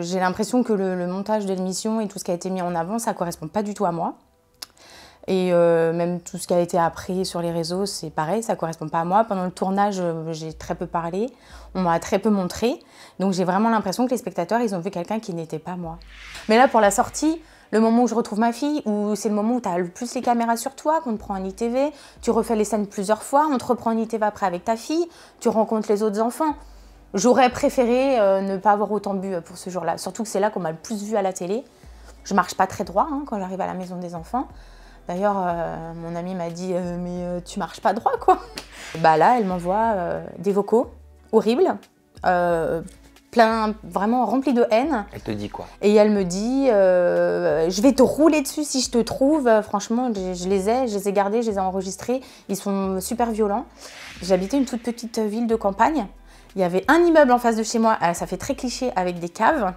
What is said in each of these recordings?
j'ai l'impression que le, montage de l'émission et tout ce qui a été mis en avant, ça correspond pas du tout à moi. Et euh, même tout ce qui a été appris sur les réseaux, c'est pareil, ça correspond pas à moi. Pendant le tournage, euh, j'ai très peu parlé, on m'a très peu montré. Donc j'ai vraiment l'impression que les spectateurs, ils ont vu quelqu'un qui n'était pas moi. Mais là, pour la sortie, le moment où je retrouve ma fille, où c'est le moment où tu as le plus les caméras sur toi, qu'on te prend en ITV, tu refais les scènes plusieurs fois, on te reprend en ITV après avec ta fille, tu rencontres les autres enfants. J'aurais préféré euh, ne pas avoir autant bu euh, pour ce jour-là. Surtout que c'est là qu'on m'a le plus vu à la télé. Je marche pas très droit hein, quand j'arrive à la maison des enfants. D'ailleurs, euh, mon amie m'a dit Mais tu marches pas droit, quoi !» Bah là, elle m'envoie des vocaux horribles, plein, vraiment remplis de haine. Elle te dit quoi Et elle me dit Je vais te rouler dessus si je te trouve. Franchement, je, je les ai, je les ai gardés, je les ai enregistrés. Ils sont super violents. J'habitais une toute petite ville de campagne. Il y avait un immeuble en face de chez moi, euh, ça fait très cliché, avec des caves.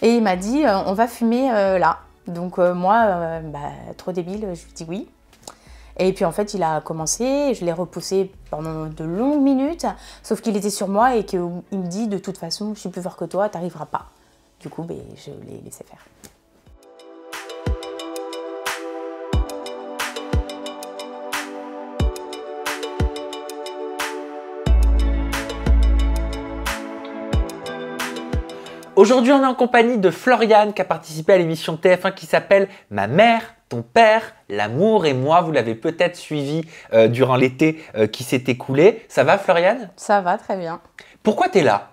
Et il m'a dit, euh, on va fumer euh, là. Donc moi, bah, trop débile, je lui dis oui. Et puis en fait, il a commencé, je l'ai repoussé pendant de longues minutes, sauf qu'il était sur moi et qu'il me dit, de toute façon, je suis plus fort que toi, t'arriveras pas. Du coup, ben, je l'ai laissé faire. Aujourd'hui, on est en compagnie de Floriane qui a participé à l'émission TF1 qui s'appelle Ma mère ton père, l'amour et moi, vous l'avez peut-être suivi euh, durant l'été euh, qui s'est écoulé. Ça va, Floriane Ça va, très bien. Pourquoi es là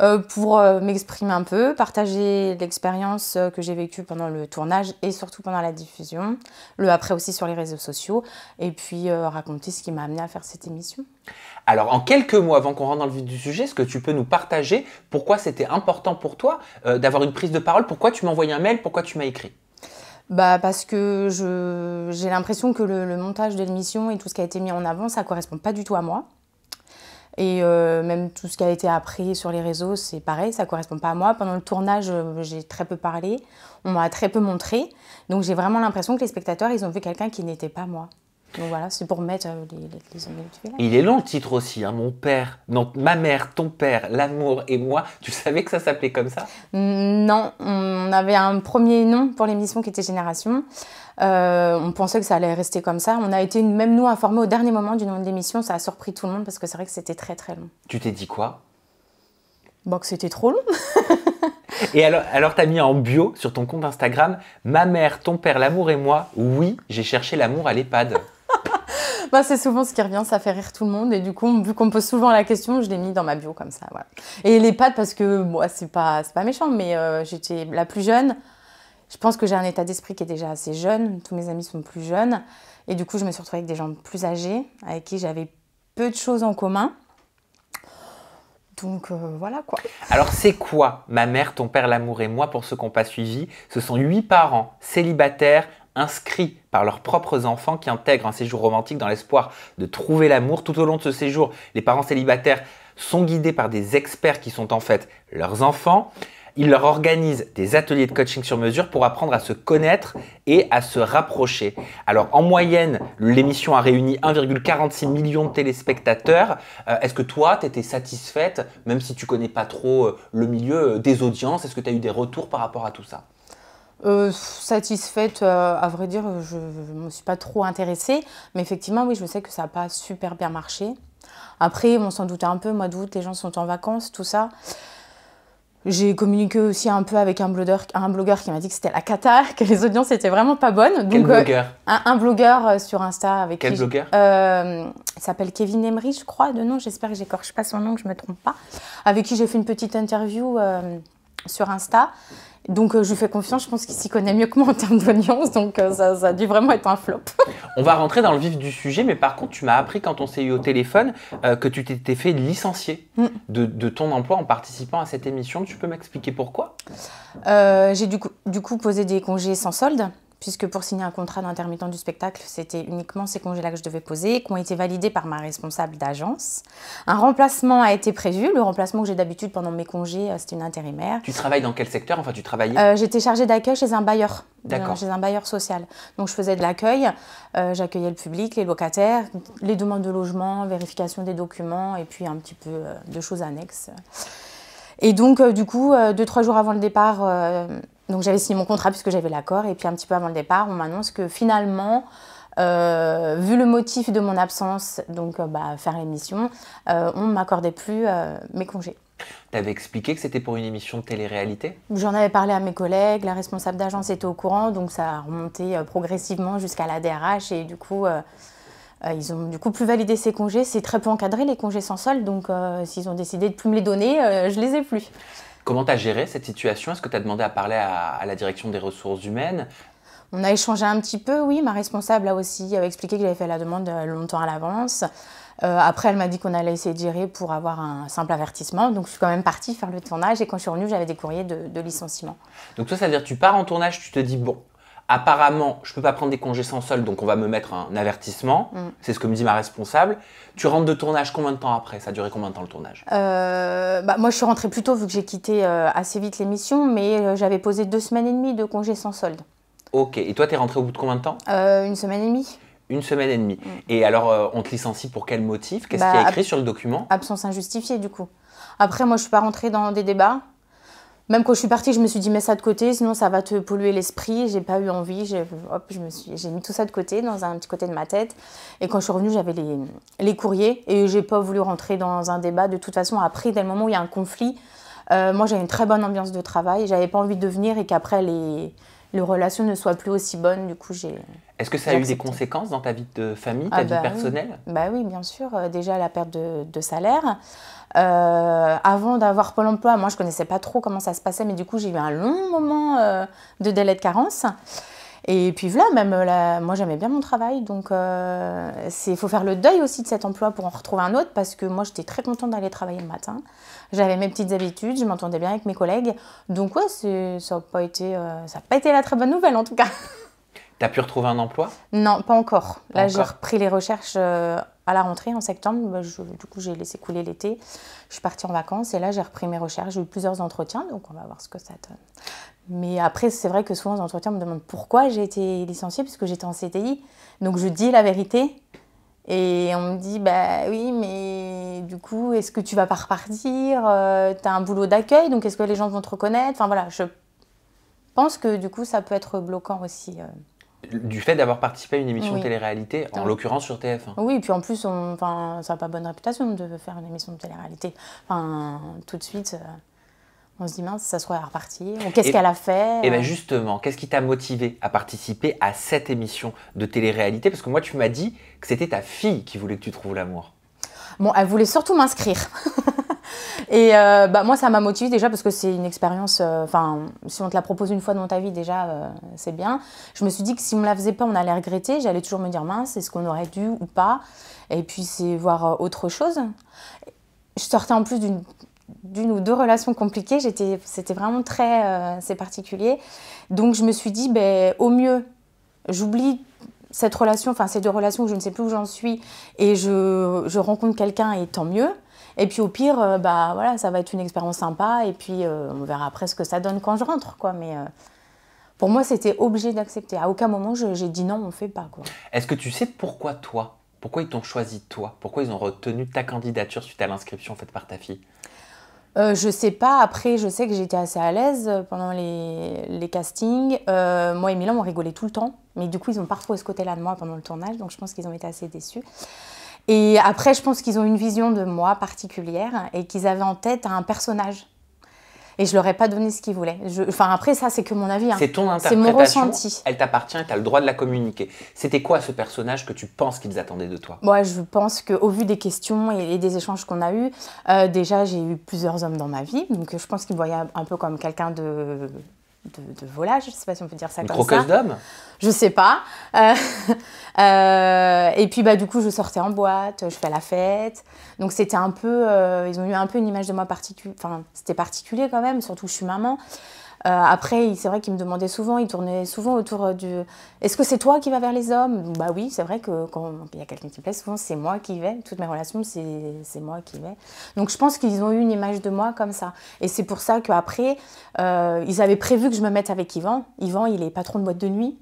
euh, pour euh, m'exprimer un peu, partager l'expérience euh, que j'ai vécue pendant le tournage et surtout pendant la diffusion, le après aussi sur les réseaux sociaux, et puis raconter ce qui m'a amené à faire cette émission. Alors, en quelques mots, avant qu'on rentre dans le vif du sujet, est-ce que tu peux nous partager pourquoi c'était important pour toi d'avoir une prise de parole Pourquoi tu m'as envoyé un mail Pourquoi tu m'as écrit bah parce que j'ai l'impression que le, le, montage de l'émission et tout ce qui a été mis en avant, ça correspond pas du tout à moi. Et euh, même tout ce qui a été appris sur les réseaux, c'est pareil, ça ne correspond pas à moi. Pendant le tournage, euh, j'ai très peu parlé, on m'a très peu montré. Donc j'ai vraiment l'impression que les spectateurs, ils ont vu quelqu'un qui n'était pas moi. Donc voilà, c'est pour mettre euh, les, les, du Il est long le titre aussi, hein, mon père, non, ma mère, ton père, l'amour et moi. Tu savais que ça s'appelait comme ça mm, Non, on avait un premier nom pour l'émission qui était Génération. Euh, on pensait que ça allait rester comme ça. On a été même nous informés au dernier moment du nom de l'émission. Ça a surpris tout le monde parce que c'est vrai que c'était très très long. Tu t'es dit quoi Bon, que c'était trop long. et alors, alors tu as mis en bio sur ton compte Instagram Ma mère, ton père, l'amour et moi. Oui, j'ai cherché l'amour à l'EHPAD bah, c'est souvent ce qui revient, ça fait rire tout le monde. Et du coup, vu qu'on pose souvent la question, je l'ai mis dans ma bio comme ça. Et les pattes, parce que moi, c'est pas, pas méchant, mais euh, j'étais la plus jeune. Je pense que j'ai un état d'esprit qui est déjà assez jeune. Tous mes amis sont plus jeunes. Et du coup, je me suis retrouvée avec des gens plus âgés, avec qui j'avais peu de choses en commun. Donc euh, voilà quoi. Alors c'est quoi Ma mère, ton père, l'amour et moi, pour ceux qu'on n'ont pas suivi, ce sont huit parents célibataires, inscrits par leurs propres enfants qui intègrent un séjour romantique dans l'espoir de trouver l'amour. Tout au long de ce séjour, les parents célibataires sont guidés par des experts qui sont en fait leurs enfants. Ils leur organisent des ateliers de coaching sur mesure pour apprendre à se connaître et à se rapprocher. Alors en moyenne, l'émission a réuni 1,46 million de téléspectateurs. Euh, est-ce que toi, tu étais satisfaite, même si tu connais pas trop euh, le milieu euh, des audiences Est-ce que tu as eu des retours par rapport à tout ça euh, satisfaite, euh, à vrai dire, je ne me suis pas trop intéressée. Mais effectivement, oui, je sais que ça n'a pas super bien marché. Après, on s'en doutait un peu, mois d'août, les gens sont en vacances, tout ça. J'ai communiqué aussi un peu avec un blogueur, un blogueur qui m'a dit que c'était la cata, que les audiences étaient vraiment pas bonnes. Donc, Quel euh, blogueur un, blogueur sur Insta avec Quel qui blogueur Il s'appelle Kevin Emery, je crois, de nom. J'espère que j'écorche pas son nom, que je me trompe pas. Avec qui j'ai fait une petite interview sur Insta. Donc euh, je lui fais confiance, je pense qu'il s'y connaît mieux que moi en termes d'audience, donc euh, ça, a dû vraiment être un flop. on va rentrer dans le vif du sujet, mais par contre tu m'as appris quand on s'est eu au téléphone euh, que tu t'étais fait licencier mm. de, ton emploi en participant à cette émission. Tu peux m'expliquer pourquoi J'ai du, coup posé des congés sans solde, puisque pour signer un contrat d'intermittent du spectacle, c'était uniquement ces congés-là que je devais poser, qui ont été validés par ma responsable d'agence. Un remplacement a été prévu, le remplacement que j'ai d'habitude pendant mes congés, euh, c'était une intérimaire. Tu travailles dans quel secteur Enfin, tu travaillais euh, J'étais chargée d'accueil chez un bailleur, chez un bailleur social. Donc, je faisais de l'accueil, euh, j'accueillais le public, les locataires, les demandes de logement, vérification des documents, et puis un petit peu de choses annexes. Et donc, du coup, deux, trois jours avant le départ donc j'avais signé mon contrat puisque j'avais l'accord. Et puis un petit peu avant le départ, on m'annonce que finalement, euh, vu le motif de mon absence, donc euh, bah, faire l'émission, euh, on ne m'accordait plus mes congés. Tu avais expliqué que c'était pour une émission de télé-réalité J'en avais parlé à mes collègues, la responsable d'agence était au courant, donc ça a remonté progressivement jusqu'à la DRH et du coup, ils ont du coup plus validé ces congés. C'est très peu encadré les congés sans solde, donc s'ils ont décidé de plus me les donner, je les ai plus. Comment tu géré cette situation Est-ce que tu as demandé à parler à, la direction des ressources humaines on a échangé un petit peu, oui. Ma responsable là aussi avait expliqué que j'avais fait la demande euh, longtemps à l'avance. Euh, après, elle m'a dit qu'on allait essayer de gérer pour avoir un simple avertissement. Donc, je suis quand même partie faire le tournage. Et quand je suis revenue, j'avais des courriers de, de licenciement. Donc, toi, ça veut dire que tu pars en tournage, tu te dis, bon, apparemment, je ne peux pas prendre des congés sans solde, donc on va me mettre un avertissement. Mm. C'est ce que me dit ma responsable. Tu rentres de tournage combien de temps après Ça a duré combien de temps le tournage euh, bah, Moi, je suis rentrée plus tôt vu que j'ai quitté euh, assez vite l'émission, mais euh, j'avais posé deux semaines et demie de congés sans solde. Ok. Et toi, tu es rentrée au bout de combien de temps Une semaine et demie. Une semaine et demie. Mm. Et alors, on te licencie pour quel motif Qu'est-ce qui qu'il y a bah, écrit sur le document Absence injustifiée, du coup. Après, moi, je ne suis pas rentrée dans des débats. Même quand je suis partie, je me suis dit, mets ça de côté, sinon ça va te polluer l'esprit. J'ai pas eu envie. J'ai, je me suis, j'ai mis tout ça de côté, dans un petit côté de ma tête. Et quand je suis revenue, j'avais les, les courriers et j'ai pas voulu rentrer dans un débat. De toute façon, après, dès le moment où il y a un conflit, euh, moi, j'ai une très bonne ambiance de travail. J'avais pas envie de venir et qu'après, les, relations ne soient plus aussi bonnes. Du coup, j'ai. Est-ce que ça a eu des conséquences dans ta vie de famille, ta ah vie bah personnelle oui. Bah oui, bien sûr. Euh, déjà la perte de salaire, euh, avant d'avoir Pôle emploi, moi je connaissais pas trop comment ça se passait, mais du coup j'ai eu un long moment euh, de délai de carence. Et puis voilà, même euh, là, moi j'aimais bien mon travail, donc il faut faire le deuil aussi de cet emploi pour en retrouver un autre, parce que moi j'étais très contente d'aller travailler le matin. J'avais mes petites habitudes, je m'entendais bien avec mes collègues, donc ouais, ça n'a pas, été, pas été la très bonne nouvelle en tout cas. T'as pu retrouver un emploi Non, pas encore. Là, j'ai repris les recherches à la rentrée en septembre, bah, du coup, j'ai laissé couler l'été. Je suis partie en vacances et là, j'ai repris mes recherches. J'ai eu plusieurs entretiens, donc on va voir ce que ça donne. Mais après, c'est vrai que souvent, les entretiens me demandent pourquoi j'ai été licenciée, puisque j'étais en CTI. Donc, je dis la vérité. Et on me dit, bah oui, mais du coup, est-ce que tu vas pas repartir euh, Tu as un boulot d'accueil, donc est-ce que les gens vont te reconnaître Enfin voilà, je pense que du coup, ça peut être bloquant aussi. Euh du fait d'avoir participé à une émission de télé-réalité, en l'occurrence sur TF1. Oui, et puis en plus, on, ça n'a pas bonne réputation de faire une émission de télé-réalité. Enfin, tout de suite, euh, on se dit mince, ça serait à repartir. Qu'est-ce qu'elle a fait Et eh bien euh justement, qu'est-ce qui t'a motivé à participer à cette émission de télé-réalité Parce que moi, tu m'as dit que c'était ta fille qui voulait que tu trouves l'amour. Bon, elle voulait surtout m'inscrire. Et euh, bah, moi, ça m'a motivée déjà parce que c'est une expérience. Euh, enfin, si on te la propose une fois dans ta vie, déjà, euh, c'est bien. Je me suis dit que si on ne la faisait pas, on allait regretter. J'allais toujours me dire mince, est-ce qu'on aurait dû ou pas Et puis, c'est voir autre chose. Je sortais en plus d'une d'une ou deux relations compliquées, c'était vraiment très c'est particulier. Donc je me suis dit, ben, au mieux, j'oublie cette relation, enfin ces deux relations où je ne sais plus où j'en suis, et je, je rencontre quelqu'un et tant mieux. Et puis au pire, euh, bah voilà, ça va être une expérience sympa et puis euh, on verra après ce que ça donne quand je rentre, quoi. Mais euh, pour moi, c'était obligé d'accepter. À aucun moment, j'ai dit non, on fait pas, quoi. Est-ce que tu sais pourquoi toi Pourquoi ils t'ont choisi toi Pourquoi ils ont retenu ta candidature suite à l'inscription faite par ta fille Je je sais pas, après je sais que j'étais assez à l'aise pendant les, castings. moi et Milan on rigolait tout le temps, mais du coup ils ont parfois retrouvé ce côté-là de moi pendant le tournage, donc je pense qu'ils ont été assez déçus. Et après, je pense qu'ils ont une vision de moi particulière et qu'ils avaient en tête un personnage. Et je leur ai pas donné ce qu'ils voulaient. Je... Enfin, après, ça, c'est que mon avis. Hein. C'est ton interprétation. C'est mon ressenti. Elle t'appartient, tu as le droit de la communiquer. C'était quoi ce personnage que tu penses qu'ils attendaient de toi Moi, je pense qu'au vu des questions et des échanges qu'on a eus, euh, déjà, j'ai eu plusieurs hommes dans ma vie. Donc, je pense qu'ils me voyaient un peu comme quelqu'un de de, volage, je ne sais pas si on peut dire ça comme ça. d'homme Je sais pas. Euh, euh, et puis bah, du coup, je sortais en boîte, je fais la fête. Donc c'était un peu, euh, ils ont eu un peu une image de moi particulière, enfin c'était particulier quand même, surtout que je suis maman. Euh, après, c'est vrai qu'ils me demandaient souvent, ils tournait souvent autour euh, du est-ce que c'est toi qui vas vers les hommes Bah oui, c'est vrai que quand il y a quelqu'un qui plaît, souvent c'est moi qui vais. Toutes mes relations, c'est moi qui vais. Donc je pense qu'ils ont eu une image de moi comme ça. Et c'est pour ça qu'après, euh, ils avaient prévu que je me mette avec Yvan. Yvan, il est patron de boîte de nuit.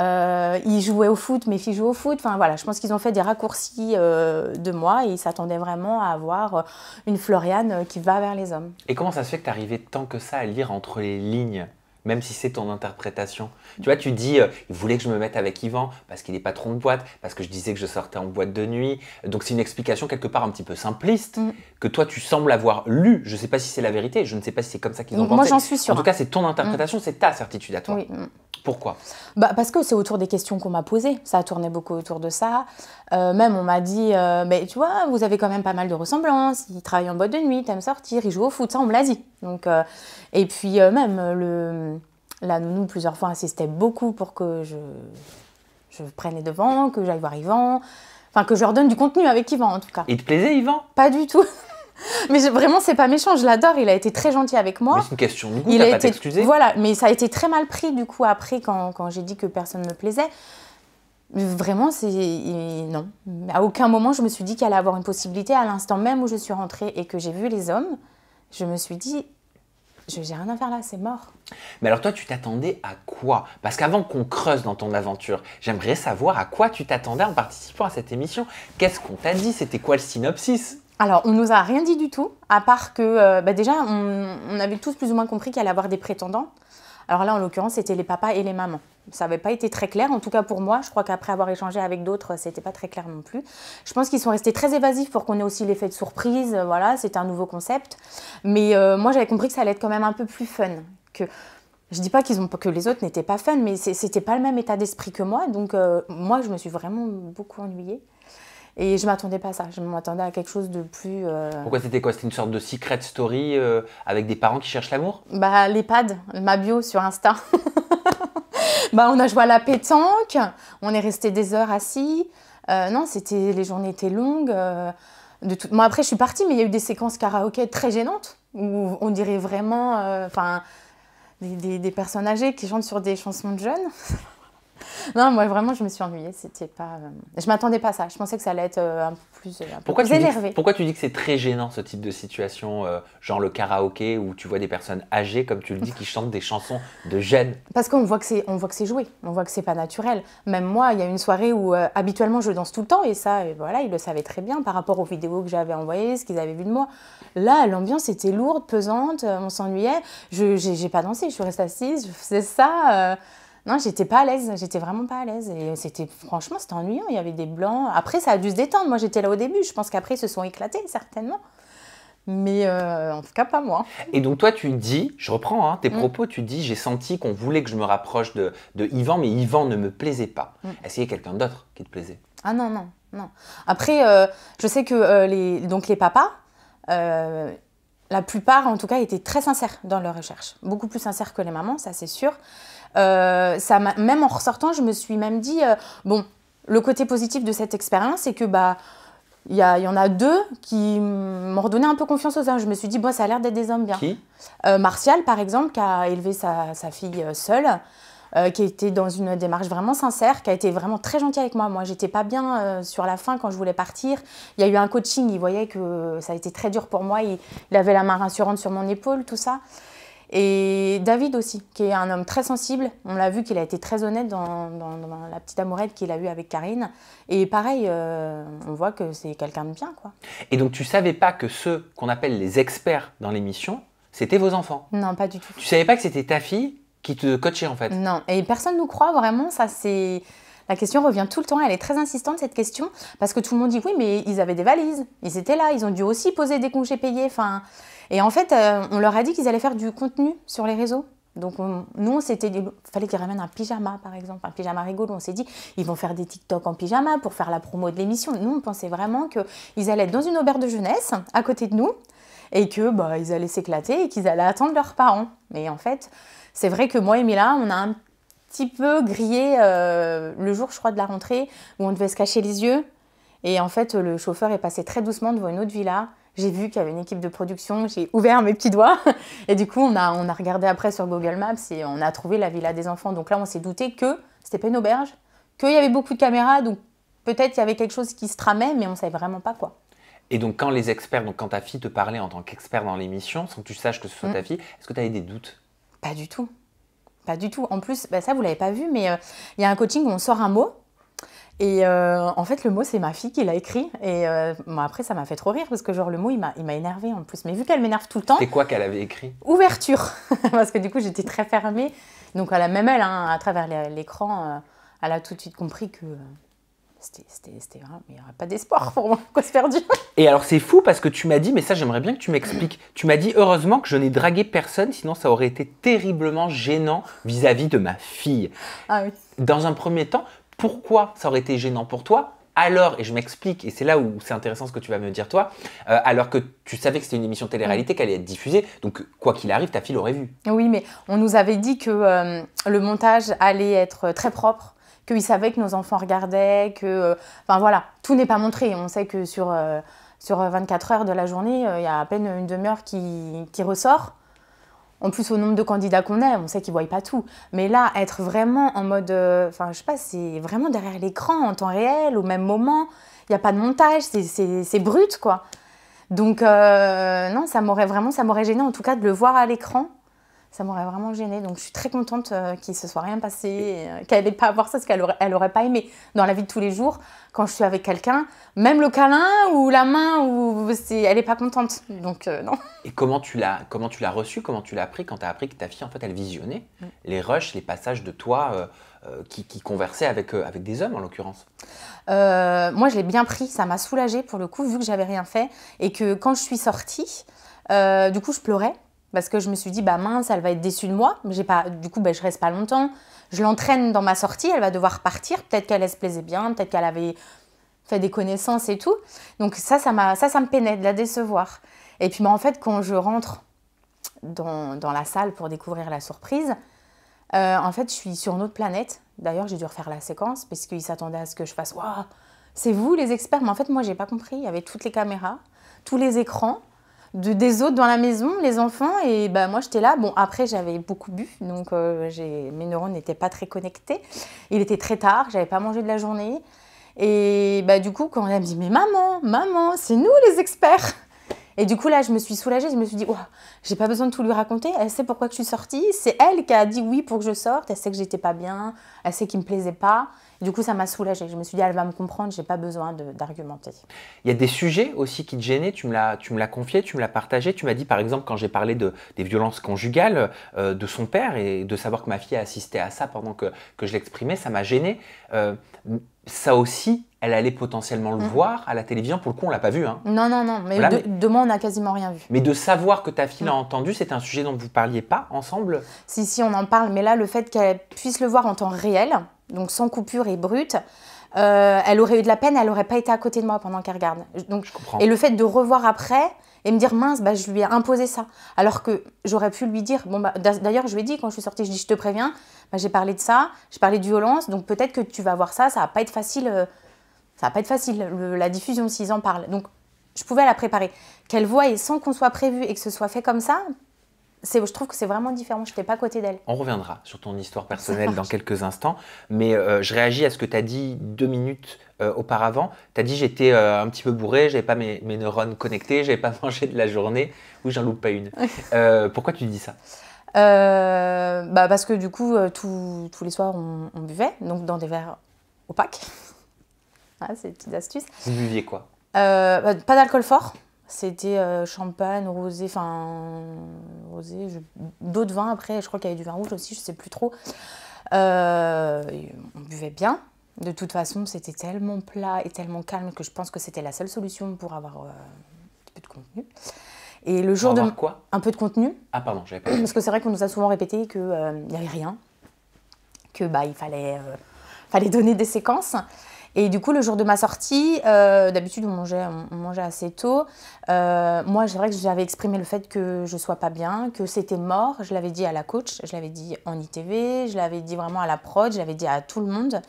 Euh, ils jouaient au foot, mes filles jouent au foot. Enfin voilà, je pense qu'ils ont fait des raccourcis euh, de moi et ils s'attendaient vraiment à avoir euh, une Floriane qui va vers les hommes. Et comment ça se fait que tu arrivais tant que ça à lire entre les lignes même si c'est ton interprétation. Tu vois, tu dis, ils il voulait que je me mette avec Yvan parce qu'il est patron de boîte, parce que je disais que je sortais en boîte de nuit. Donc c'est une explication quelque part un petit peu simpliste mm. que toi tu sembles avoir lu. Je ne sais pas si c'est la vérité, je ne sais pas si c'est comme ça qu'ils mm, ont pensé. Moi j'en suis sûre. En tout cas, c'est ton interprétation, mm. c'est ta certitude à toi. Pourquoi bah Parce que c'est autour des questions qu'on m'a posées. Ça a tourné beaucoup autour de ça. Euh, même, on m'a dit euh, Tu vois, vous avez quand même pas mal de ressemblances. Il travaille en boîte de nuit, t'aimes sortir, il joue au foot. Ça, on me l'a dit. Donc, euh, et puis, même, le, la nounou, plusieurs fois, insistait beaucoup pour que je, je prenne les devants, que j'aille voir Yvan. Enfin, que je leur donne du contenu avec Yvan, en tout cas. Il te plaisait, Yvan Pas du tout. mais vraiment, c'est pas méchant, je l'adore, il a été très gentil avec moi. C'est une question de goût, il a pas été, Voilà, mais ça a été très mal pris du coup après quand, quand j'ai dit que personne ne me plaisait. Vraiment, c'est. Non. À aucun moment, je me suis dit qu'il allait avoir une possibilité. À l'instant même où je suis rentrée et que j'ai vu les hommes, je me suis dit, je n'ai rien à faire là, c'est mort. Mais alors toi, tu t'attendais à quoi Parce qu'avant qu'on creuse dans ton aventure, j'aimerais savoir à quoi tu t'attendais en participant à cette émission. Qu'est-ce qu'on t'a dit C'était quoi le synopsis alors, on nous a rien dit du tout, à part que euh, bah, déjà, on, avait tous plus ou moins compris qu'il allait avoir des prétendants. Alors là, en l'occurrence, c'était les papas et les mamans. Ça n'avait pas été très clair, en tout cas pour moi. Je crois qu'après avoir échangé avec d'autres, n'était pas très clair non plus. Je pense qu'ils sont restés très évasifs pour qu'on ait aussi l'effet de surprise. Euh, voilà, c'était un nouveau concept. Mais euh, moi, j'avais compris que ça allait être quand même un peu plus fun. Que je dis pas qu'ils que les autres n'étaient pas fun, mais c'était pas le même état d'esprit que moi. Donc moi, je me suis vraiment beaucoup ennuyée. Et je m'attendais pas à ça. Je m'attendais à quelque chose de plus. Euh, Pourquoi c'était quoi C'était une sorte de secret story euh, avec des parents qui cherchent l'amour Bah, l'EHPAD, ma bio sur Insta. bah, on a joué à la pétanque, on est resté des heures assis. Euh, non, c'était les journées étaient longues. de tout... après, je suis partie, mais il y a eu des séquences karaoké très gênantes où on dirait vraiment. Enfin. Des, des personnes âgées qui chantent sur des chansons de jeunes. non, moi vraiment, je me suis ennuyée. C'était pas. Euh, je m'attendais pas à ça. Je pensais que ça allait être euh, un peu plus, euh, pourquoi pourquoi tu dis que c'est très gênant ce type de situation, genre le karaoké où tu vois des personnes âgées, comme tu le dis, qui chantent des chansons de gêne Parce qu'on voit que c'est, on voit que c'est joué. On voit que c'est pas naturel. Même moi, il y a une soirée où habituellement je danse tout le temps et ça, voilà, ils le savaient très bien par rapport aux vidéos que j'avais envoyées, ce qu'ils avaient vu de moi. Là, l'ambiance était lourde, pesante, on s'ennuyait. Je j'ai pas dansé. Je suis restée assise. Je faisais ça. Non, j'étais pas à l'aise, j'étais vraiment pas à l'aise. Et c'était, franchement, c'était ennuyant. Il y avait des blancs. Après, ça a dû se détendre. Moi, j'étais là au début. Je pense qu'après, ils se sont éclatés, certainement. Mais euh, en tout cas, pas moi. Et donc, toi, tu dis, je reprends hein, tes mm. propos, tu dis, j'ai senti qu'on voulait que je me rapproche de, de Yvan, mais Yvan ne me plaisait pas. Mm. Est-ce qu'il y a quelqu'un d'autre qui te plaisait Ah non, non, non. Après, euh, je sais que euh, les, donc les papas, la plupart, en tout cas, étaient très sincères dans leur recherche. Beaucoup plus sincères que les mamans, ça c'est sûr. Euh, même en ressortant, je me suis même dit, euh, bon, le côté positif de cette expérience, c'est que bah, il y, en a deux qui m'ont redonné un peu confiance aux hommes. Je me suis dit, bon, ça a l'air d'être des hommes bien. Qui euh, Martial, par exemple, qui a élevé sa, fille seule, qui était dans une démarche vraiment sincère, qui a été vraiment très gentil avec moi. Moi, j'étais pas bien sur la fin quand je voulais partir. Il y a eu un coaching, il voyait que ça a été très dur pour moi, il avait la main rassurante sur mon épaule, tout ça. Et David aussi, qui est un homme très sensible. On l'a vu qu'il a été très honnête dans, la petite amourette qu'il a eue avec Karine. Et pareil, euh, on voit que c'est quelqu'un de bien. quoi. Et donc tu savais pas que ceux qu'on appelle les experts dans l'émission, c'était vos enfants Non, pas du tout. Tu savais pas que c'était ta fille qui te coachait en fait Non, et personne nous croit vraiment, ça c'est... La question revient tout le temps, elle est très insistante cette question, parce que tout le monde dit oui, mais ils avaient des valises, ils étaient là, ils ont dû aussi poser des congés payés, enfin... Et en fait, euh, on leur a dit qu'ils allaient faire du contenu sur les réseaux. Donc nous, on s'était fallait qu'ils ramènent un pyjama par exemple, un pyjama rigolo. On s'est dit, ils vont faire des TikTok en pyjama pour faire la promo de l'émission. Nous, on pensait vraiment qu'ils allaient être dans une auberge de jeunesse à côté de nous et que bah, ils allaient s'éclater et qu'ils allaient attendre leurs parents. Mais en fait, c'est vrai que moi et Mila, on a un petit peu grillé euh, le jour, je crois, de la rentrée où on devait se cacher les yeux. Et en fait, le chauffeur est passé très doucement devant une autre villa j'ai vu qu'il y avait une équipe de production, j'ai ouvert mes petits doigts. Et du coup, on a, on a regardé après sur Google Maps et on a trouvé la villa des enfants. Donc là, on s'est douté que c'était pas une auberge, qu'il y avait beaucoup de caméras, donc peut-être il y avait quelque chose qui se tramait, mais on ne savait vraiment pas quoi. Et donc quand les experts, donc quand ta fille te parlait en tant qu'expert dans l'émission, sans que tu saches que ce soit mm. ta fille, est-ce que tu avais des doutes Pas du tout. Pas du tout. En plus, bah, ça, vous l'avez pas vu, mais euh, il y a un coaching où on sort un mot et euh, en fait, le mot, c'est ma fille qui l'a écrit. Et euh, après, ça m'a fait trop rire parce que, genre, le mot, il m'a énervé en plus. Mais vu qu'elle m'énerve tout le temps. C'est quoi qu'elle avait écrit Ouverture. parce que du coup, j'étais très fermée. Donc, elle même elle, hein, à travers l'écran, euh, elle a tout de suite compris que c'était grave, il n'y aurait pas d'espoir pour moi, quoi se perdu. Et alors c'est fou parce que tu m'as dit, mais ça j'aimerais bien que tu m'expliques, tu m'as dit heureusement que je n'ai dragué personne, sinon ça aurait été terriblement gênant vis-à-vis -vis de ma fille. Ah oui. Dans un premier temps, pourquoi ça aurait été gênant pour toi alors, et je m'explique, et c'est là où c'est intéressant ce que tu vas me dire toi, euh, alors que tu savais que c'était une émission télé-réalité, mm. qu'elle allait être diffusée, donc quoi qu'il arrive, ta fille l'aurait vu. Oui, mais on nous avait dit que euh, le montage allait être très propre, qu'ils savaient que nos enfants regardaient, que... Euh, enfin voilà, tout n'est pas montré, on sait que sur, sur 24 heures de la journée, il y a à peine une demi-heure qui ressort. En plus, au nombre de candidats qu'on a, on sait qu'ils ne voient pas tout. Mais là, être vraiment en mode. Euh, enfin, je sais pas, c'est vraiment derrière l'écran, en temps réel, au même moment. Il n'y a pas de montage, c'est brut, quoi. Donc, euh, non, ça m'aurait vraiment ça m'aurait gêné, en tout cas, de le voir à l'écran ça m'aurait vraiment gênée. Donc je suis très contente euh, qu'il ne se soit rien passé, euh, qu'elle n'ait pas à voir ça, parce qu'elle n'aurait aurait pas aimé. Dans la vie de tous les jours, quand je suis avec quelqu'un, même le câlin ou la main, ou elle n'est pas contente. Donc euh, non. Et comment tu l'as comment tu l'as reçu, comment tu l'as appris quand tu as appris que ta fille, en fait, elle visionnait mm. les rushs, les passages de toi qui, qui, conversaient avec, avec des hommes, en l'occurrence Moi, je l'ai bien pris, ça m'a soulagée pour le coup, vu que j'avais rien fait. Et que quand je suis sortie, du coup, je pleurais parce que je me suis dit bah mince elle va être déçue de moi j'ai pas du coup bah, je reste pas longtemps je l'entraîne dans ma sortie elle va devoir partir peut-être qu'elle se plaisait bien peut-être qu'elle avait fait des connaissances et tout donc ça ça m'a ça me peinait de la décevoir et puis bah, en fait quand je rentre dans, la salle pour découvrir la surprise euh, en fait je suis sur une autre planète d'ailleurs j'ai dû refaire la séquence parce qu'ils s'attendaient à ce que je fasse waouh c'est vous les experts mais en fait moi j'ai pas compris il y avait toutes les caméras tous les écrans de, des autres dans la maison, les enfants. Et ben moi, j'étais là. Bon, après, j'avais beaucoup bu, donc euh, mes neurones n'étaient pas très connectés. Il était très tard, j'avais pas mangé de la journée. Et bah, du coup, quand elle me dit Mais maman, maman, c'est nous les experts et du coup, là, je me suis soulagée. Je me suis dit, oh, j'ai pas besoin de tout lui raconter. Elle sait pourquoi je suis sortie. C'est elle qui a dit oui pour que je sorte. Elle sait que j'étais pas bien. Elle sait qu'il me plaisait pas. Du coup, ça m'a soulagée. Je me suis dit, elle va me comprendre, j'ai pas besoin d'argumenter. Il y a des sujets aussi qui te gênaient, tu me l'as confié, tu me l'as partagé. Tu m'as dit, par exemple, quand j'ai parlé des violences conjugales euh, de son père et de savoir que ma fille a assisté à ça pendant que, je l'exprimais, ça m'a gêné. Euh, ça aussi, elle allait potentiellement le mmh. voir à la télévision. Pour le coup, on l'a pas vu. Hein. Non, non, non. Mais, de, moi, on n'a quasiment rien vu. Mais de savoir que ta fille l'a mmh. entendu, c'est un sujet dont vous parliez pas ensemble. Si, si, on en parle. Mais là, le fait qu'elle puisse le voir en temps réel, donc sans coupure et brute, euh, elle aurait eu de la peine, elle n'aurait pas été à côté de moi pendant qu'elle regarde. Donc, je Et le fait de revoir après et me dire mince, bah, je lui ai imposé ça. Alors que j'aurais pu lui dire, bon, bah, d'ailleurs, je lui ai dit quand je suis sortie, je dis, je te préviens, bah, j'ai parlé de ça, j'ai parlé de violence, donc peut-être que tu vas voir ça, ça va pas être facile, euh, ça va pas être facile, la diffusion s'ils en parlent. Donc je pouvais la préparer. Qu'elle voie et sans qu'on soit prévu et que ce soit fait comme ça, je trouve que c'est vraiment différent, je n'étais pas à côté d'elle. On reviendra sur ton histoire personnelle dans quelques instants, mais euh, je réagis à ce que tu as dit deux minutes euh, auparavant. Tu as dit j'étais euh, un petit peu bourré, n'avais pas mes, neurones connectés, j'avais pas mangé de la journée, ou j'en loupe pas une. pourquoi tu dis ça bah, Parce que du coup, tous les soirs, on, buvait, donc dans des verres opaques. ah, c'est une petite astuce. Vous buviez quoi bah, Pas d'alcool fort. C'était euh, champagne, rosé, enfin rosé, d'autres vins après, je crois qu'il y avait du vin rouge aussi, je sais plus trop. Euh, on buvait bien. De toute façon, c'était tellement plat et tellement calme que je pense que c'était la seule solution pour avoir euh, un petit peu de contenu. Et le jour avoir de quoi Un peu de contenu. Ah pardon, j'avais pas. Parce que c'est vrai qu'on nous a souvent répété qu'il n'y avait rien, que bah il fallait fallait donner des séquences. Et du coup, le jour de ma sortie, euh, d'habitude, on mangeait, on mangeait assez tôt. Euh, moi, c'est vrai que j'avais exprimé le fait que je sois pas bien, que c'était mort. Je l'avais dit à la coach, je l'avais dit en ITV, je l'avais dit vraiment à la prod, je l'avais dit à tout le monde.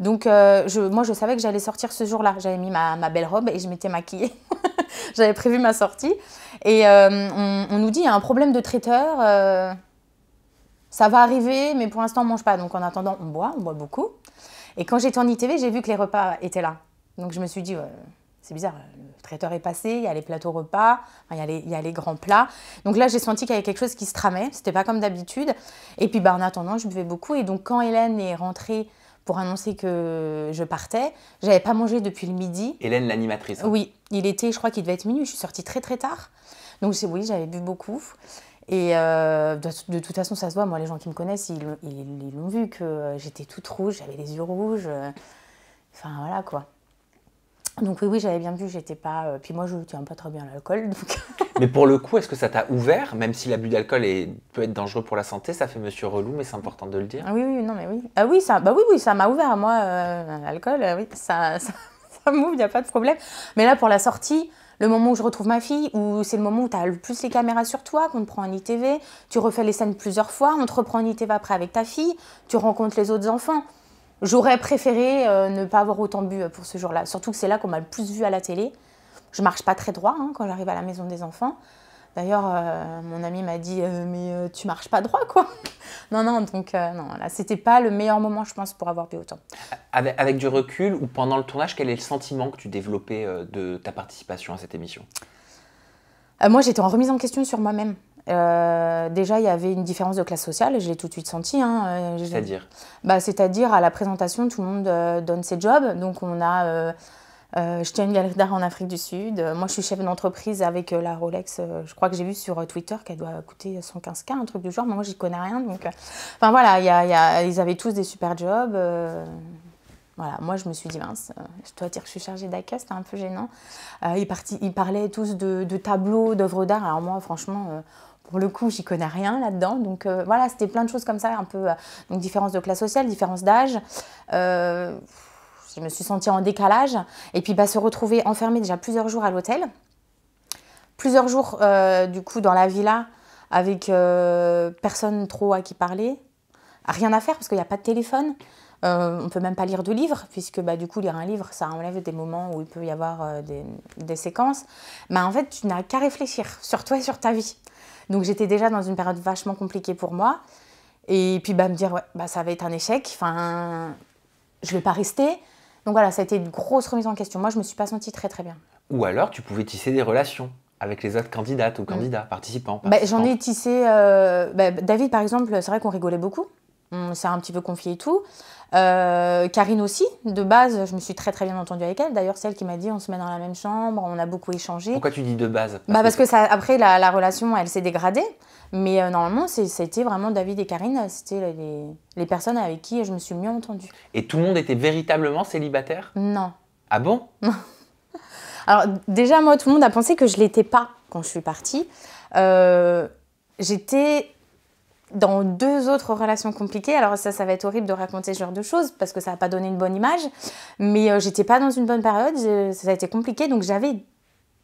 Donc, euh, je, moi, je savais que j'allais sortir ce jour-là. J'avais mis ma, belle robe et je m'étais maquillée. j'avais prévu ma sortie. Et on, nous dit, il y a un problème de traiteur. ça va arriver, mais pour l'instant, on mange pas. Donc, en attendant, on boit, on boit beaucoup. Et quand j'étais en ITV, j'ai vu que les repas étaient là. Donc je me suis dit, c'est bizarre, le traiteur est passé, il y a les plateaux repas, il y a les, grands plats. Donc là, j'ai senti qu'il y avait quelque chose qui se tramait, c'était pas comme d'habitude. Et puis bah, en attendant, je buvais beaucoup. Et donc quand Hélène est rentrée pour annoncer que je partais, j'avais pas mangé depuis le midi. Hélène, l'animatrice. Hein. Oui, il était, je crois qu'il devait être minuit, je suis sortie très très tard. Donc oui, j'avais bu beaucoup. Et euh, de, toute façon, ça se voit, moi, les gens qui me connaissent, ils l'ont ils, vu que euh, j'étais toute rouge, j'avais les yeux rouges. Euh, enfin, voilà quoi. Donc oui, oui, j'avais bien vu, j'étais pas... puis moi, je tiens pas très bien l'alcool, donc... mais pour le coup, est-ce que ça t'a ouvert Même si l'abus d'alcool peut être dangereux pour la santé, ça fait monsieur relou, mais c'est important de le dire. Ah oui, oui, non, mais oui. Ah oui, ça bah oui, oui, ça m'a ouvert, moi, l'alcool, oui, ça, ça, ça m'ouvre, il n'y a pas de problème. Mais là, pour la sortie, le moment où je retrouve ma fille, ou c'est le moment où tu as le plus les caméras sur toi, qu'on te prend en ITV, tu refais les scènes plusieurs fois, on te reprend en ITV après avec ta fille, tu rencontres les autres enfants. J'aurais préféré euh, ne pas avoir autant bu euh, pour ce jour-là, surtout que c'est là qu'on m'a le plus vu à la télé. Je marche pas très droit hein, quand j'arrive à la maison des enfants. D'ailleurs, euh, mon ami m'a dit euh, mais euh, tu marches pas droit quoi. non non donc non là c'était pas le meilleur moment je pense pour avoir bu autant. Avec, du recul ou pendant le tournage, quel est le sentiment que tu développais de ta participation à cette émission Moi j'étais en remise en question sur moi-même. déjà, il y avait une différence de classe sociale, je l'ai tout de suite senti. Hein, c'est-à-dire bah, C'est-à-dire, à la présentation, tout le monde donne ses jobs. Donc, on a euh, je tiens une galerie d'art en Afrique du Sud. Euh, moi, je suis chef d'entreprise avec euh, la Rolex. je crois que j'ai vu sur Twitter qu'elle doit coûter 115K, un truc du genre. Mais moi, j'y connais rien. Donc, enfin voilà, ils avaient tous des super jobs. voilà, moi, je me suis dit, mince, je dois dire que je suis chargée d'accueil. c'était un peu gênant. Ils, parlaient tous de, tableaux, d'œuvres d'art. Alors, moi, franchement pour le coup, j'y connais rien là-dedans. Donc voilà, c'était plein de choses comme ça, un peu donc différence de classe sociale, différence d'âge. Euh, je me suis sentie en décalage. Et puis bah, se retrouver enfermée déjà plusieurs jours à l'hôtel, plusieurs jours euh, du coup dans la villa avec euh, personne trop à qui parler, rien à faire parce qu'il n'y a pas de téléphone. Euh, on ne peut même pas lire de livre, puisque bah, du coup, lire un livre, ça enlève des moments où il peut y avoir des, des, séquences. Mais en fait, tu n'as qu'à réfléchir sur toi et sur ta vie. Donc j'étais déjà dans une période vachement compliquée pour moi. Et puis bah, me dire, ouais, bah, ça va être un échec, enfin, je ne vais pas rester. Donc voilà, ça a été une grosse remise en question. Moi, je me suis pas sentie très très bien. Ou alors, tu pouvais tisser des relations avec les autres candidates ou mm. candidats, participants. Bah, j'en ai tissé. Euh, bah, David, par exemple, c'est vrai qu'on rigolait beaucoup on mm, s'est un petit peu confié et tout. Euh, Karine aussi, de base, je me suis très très bien entendue avec elle. D'ailleurs, celle qui m'a dit on se met dans la même chambre, on a beaucoup échangé. Pourquoi tu dis de base Parce, bah, parce que, ça, après, la, relation, elle s'est dégradée. Mais euh, normalement, c'était vraiment David et Karine, c'était les, les, personnes avec qui je me suis mieux entendue. Et tout le monde était véritablement célibataire Non. Ah bon Alors déjà, moi, tout le monde a pensé que je l'étais pas quand je suis partie. Euh, j'étais dans deux autres relations compliquées. Alors ça, ça va être horrible de raconter ce genre de choses parce que ça n'a pas donné une bonne image. Mais euh, j'étais pas dans une bonne période, ça a été compliqué. Donc j'avais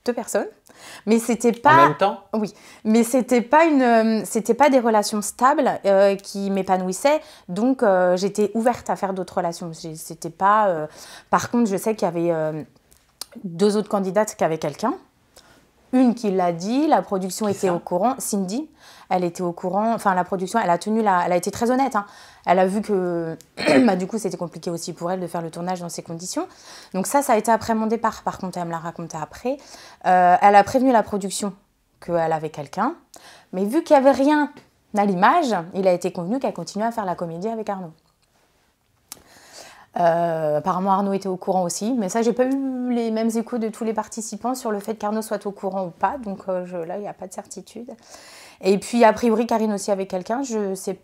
deux personnes, mais c'était pas en même temps. Oui, mais c'était pas une, euh, c'était pas des relations stables euh, qui m'épanouissaient. Donc j'étais ouverte à faire d'autres relations. C'était pas. Par contre, je sais qu'il y avait deux autres candidates qui avaient quelqu'un une qui l'a dit, la production était au courant, Cindy, elle était au courant, enfin la production, elle a tenu la, elle a été très honnête, hein. elle a vu que bah, du coup c'était compliqué aussi pour elle de faire le tournage dans ces conditions, donc ça, ça a été après mon départ, par contre elle me l'a raconté après, euh, elle a prévenu la production qu'elle avait quelqu'un, mais vu qu'il n'y avait rien à l'image, il a été convenu qu'elle continue à faire la comédie avec Arnaud. Euh, apparemment, Arnaud était au courant aussi, mais ça, j'ai pas eu les mêmes échos de tous les participants sur le fait qu'Arnaud soit au courant ou pas, donc euh, je, là, il n'y a pas de certitude. Et puis, a priori, Karine aussi avec quelqu'un, je sais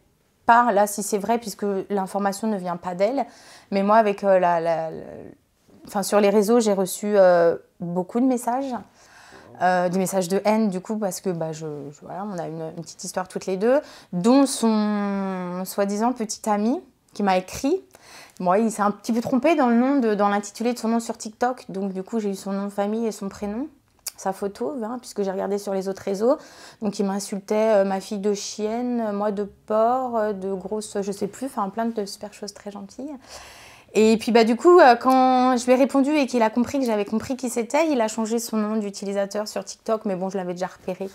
pas là si c'est vrai, puisque l'information ne vient pas d'elle, mais moi, avec euh, la, enfin, sur les réseaux, j'ai reçu beaucoup de messages. des messages de haine du coup parce que bah, je, voilà, on a une, petite histoire toutes les deux dont son soi-disant petit ami qui m'a écrit. Moi, il s'est un petit peu trompé dans le nom, dans l'intitulé de son nom sur TikTok. Donc, du coup, j'ai eu son nom de famille et son prénom, sa photo, hein, puisque j'ai regardé sur les autres réseaux. Donc, il m'insultait euh, ma fille de chienne, euh, moi de porc, euh, de grosse, je sais plus, enfin, plein de super choses très gentilles. Et puis bah du coup, quand je lui ai répondu et qu'il a compris que j'avais compris qui c'était, il a changé son nom d'utilisateur sur TikTok, mais bon, je l'avais déjà repéré.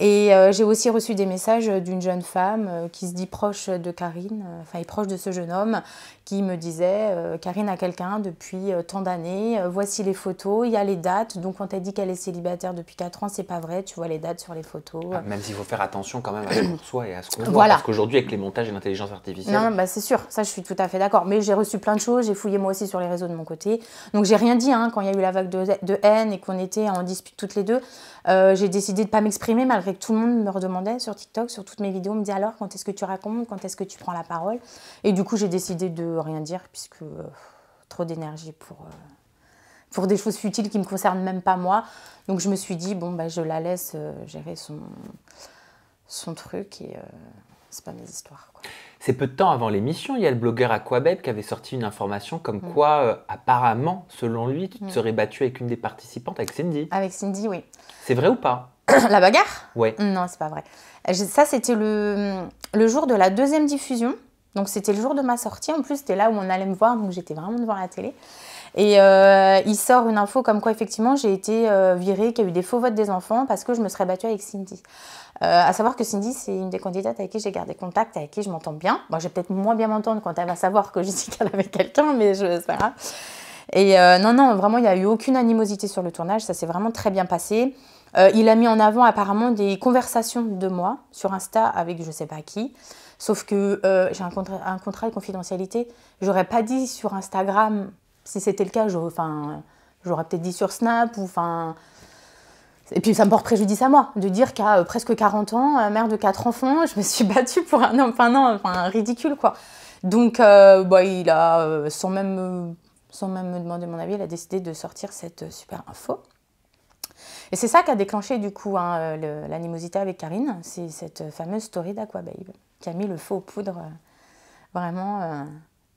Et euh, j'ai aussi reçu des messages d'une jeune femme euh, qui se dit proche de Karine, euh, enfin est proche de ce jeune homme, qui me disait Karine a quelqu'un depuis tant d'années, voici les photos, il y a les dates, donc quand elle dit qu'elle est célibataire depuis 4 ans, c'est pas vrai, tu vois les dates sur les photos. Ah, même s'il faut faire attention quand même à ce qu'on et à ce qu'on voit, voilà. parce qu'aujourd'hui avec les montages et l'intelligence artificielle. Non, bah c'est sûr, ça je suis tout à fait d'accord, mais j'ai reçu plein de choses, j'ai fouillé moi aussi sur les réseaux de mon côté, donc j'ai rien dit hein, quand il y a eu la vague de, haine et qu'on était en dispute toutes les deux, j'ai décidé de pas m'exprimer malgré tout le monde me redemandait sur TikTok, sur toutes mes vidéos, me dit alors quand est-ce que tu racontes, quand est-ce que tu prends la parole. Et du coup, j'ai décidé de rien dire puisque trop d'énergie pour, euh, pour des choses futiles qui ne me concernent même pas moi. Donc je me suis dit, bon, bah, je la laisse euh, gérer son, son truc et euh, c'est pas mes histoires. C'est peu de temps avant l'émission, il y a le blogueur Aquabeb qui avait sorti une information comme mm. quoi, apparemment, selon lui, tu te mm. serais battu avec une des participantes, avec Cindy. Avec Cindy, oui. C'est vrai ou pas la bagarre Ouais. Non, c'est pas vrai. Ça, c'était le, jour de la deuxième diffusion. Donc, c'était le jour de ma sortie. En plus, c'était là où on allait me voir, donc j'étais vraiment devant la télé. Et euh, il sort une info comme quoi, effectivement, j'ai été euh, virée, qu'il y a eu des faux votes des enfants parce que je me serais battue avec Cindy. Euh, à savoir que Cindy, c'est une des candidates avec qui j'ai gardé contact, avec qui je m'entends bien. Bon, vais peut-être moins bien m'entendre quand elle va savoir que je suis qu'elle avait quelqu'un, mais je, sais pas Et non, non, vraiment, il n'y a eu aucune animosité sur le tournage. Ça s'est vraiment très bien passé. Euh, il a mis en avant apparemment des conversations de moi sur Insta avec je sais pas qui. Sauf que euh, j'ai un, contrat de confidentialité. J'aurais pas dit sur Instagram. Si c'était le cas, j'aurais peut-être dit sur Snap enfin. Et puis ça me porte préjudice à moi de dire qu'à euh, presque 40 ans, mère de quatre enfants, je me suis battue pour un enfin non, enfin ridicule quoi. Donc bah, il a sans même sans même me demander mon avis, il a décidé de sortir cette super info. Et c'est ça qui a déclenché du coup hein, euh, l'animosité avec Karine, c'est cette fameuse story d'Aquababe qui a mis le feu aux poudres. vraiment, euh,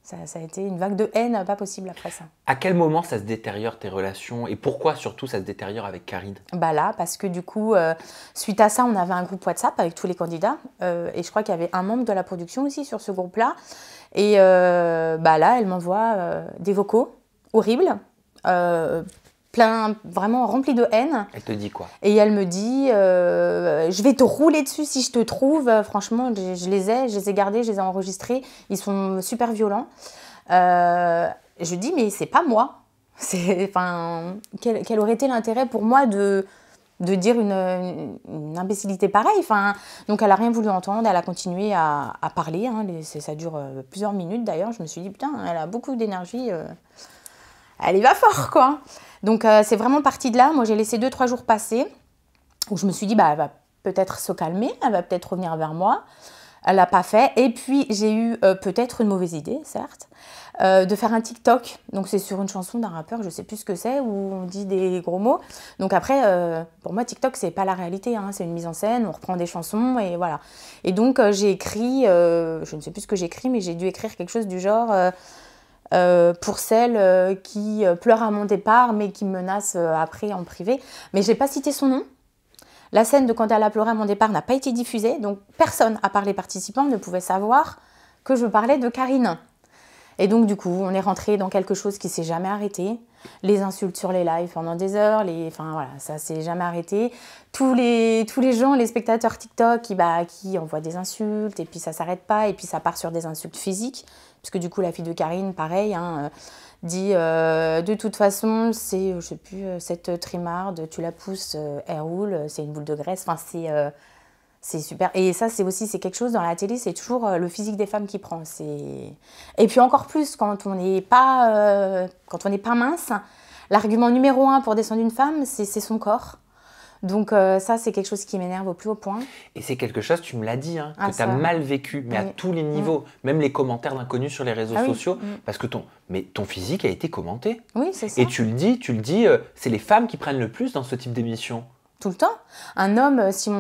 ça, a été une vague de haine pas possible après ça. À quel moment ça se détériore tes relations et pourquoi surtout ça se détériore avec Karine Bah là, parce que du coup, euh, suite à ça, on avait un groupe WhatsApp avec tous les candidats et je crois qu'il y avait un membre de la production aussi sur ce groupe-là. Et bah là, elle m'envoie des vocaux horribles plein, vraiment rempli de haine. Elle te dit quoi Et elle me dit, euh, je vais te rouler dessus si je te trouve. Euh, franchement, je, les ai, je les ai gardés, je les ai enregistrés. Ils sont super violents. Euh, je dis, mais c'est pas moi. C'est, enfin, quel, quel, aurait été l'intérêt pour moi de, de dire une, une, imbécilité pareille. Enfin, donc elle n'a rien voulu entendre, elle a continué à, à parler. Hein. ça dure plusieurs minutes d'ailleurs. Je me suis dit, putain, elle a beaucoup d'énergie. elle y va fort, quoi. Donc euh, c'est vraiment parti de là. Moi j'ai laissé 2-3 jours passer où je me suis dit bah elle va peut-être se calmer, elle va peut-être revenir vers moi. Elle l'a pas fait. Et puis j'ai eu euh, peut-être une mauvaise idée, certes, euh, de faire un TikTok. Donc c'est sur une chanson d'un rappeur, je sais plus ce que c'est, où on dit des gros mots. Donc après, pour moi TikTok c'est pas la réalité, hein. c'est une mise en scène, on reprend des chansons et voilà. Et donc j'ai écrit, je ne sais plus ce que j'ai écrit, mais j'ai dû écrire quelque chose du genre. Euh, pour celle euh, qui euh, pleure à mon départ mais qui me menace après en privé. Mais je n'ai pas cité son nom. La scène de quand elle a pleuré à mon départ n'a pas été diffusée, donc personne, à part les participants, ne pouvait savoir que je parlais de Karine. Et donc du coup, on est rentré dans quelque chose qui s'est jamais arrêté. Les insultes sur les lives pendant des heures, les, enfin voilà, ça s'est jamais arrêté. Tous les, gens, les spectateurs TikTok qui, bah, qui envoient des insultes et puis ça s'arrête pas et puis ça part sur des insultes physiques que du coup, la fille de Karine, pareil, hein, euh, dit euh, de toute façon, c'est, euh, je sais plus, cette trimarde, tu la pousses, elle roule, c'est une boule de graisse. Enfin, c'est. super. Et ça, c'est aussi c'est quelque chose dans la télé, c'est toujours le physique des femmes qui prend. C'est et puis encore plus quand on n'est pas quand on n'est pas mince. L'argument numéro un pour descendre une femme, c'est son corps. Donc euh, ça, c'est quelque chose qui m'énerve au plus haut point. Et c'est quelque chose, tu me l'as dit, hein, ah, que tu as mal vécu, mais à tous les mm. niveaux, même les commentaires d'inconnus sur les réseaux ah sociaux, mm. parce que ton, mais ton physique a été commenté. Oui, c'est ça. Et tu le dis, tu le dis, euh, c'est les femmes qui prennent le plus dans ce type d'émission tout le temps. Un homme, euh, si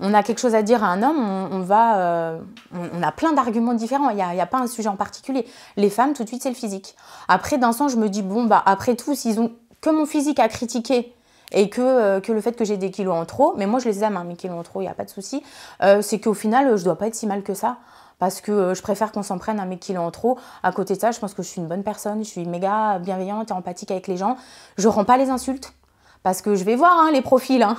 on, a quelque chose à dire à un homme, on, va, on, a plein d'arguments différents. Il n'y a, pas un sujet en particulier. Les femmes, tout de suite, c'est le physique. Après, d'un sens, je me dis bon, bah après tout, s'ils ont que mon physique à critiquer, et euh, que, le fait que j'ai des kilos en trop, mais moi je les aime, mes kilos en trop, il n'y a pas de souci, euh, c'est qu'au final, je dois pas être si mal que ça. Parce que euh, je préfère qu'on s'en prenne à mes kilos en trop. À côté de ça, je pense que je suis une bonne personne, je suis méga bienveillante et empathique avec les gens. Je rends pas les insultes. Parce que je vais voir hein, les profils. Hein.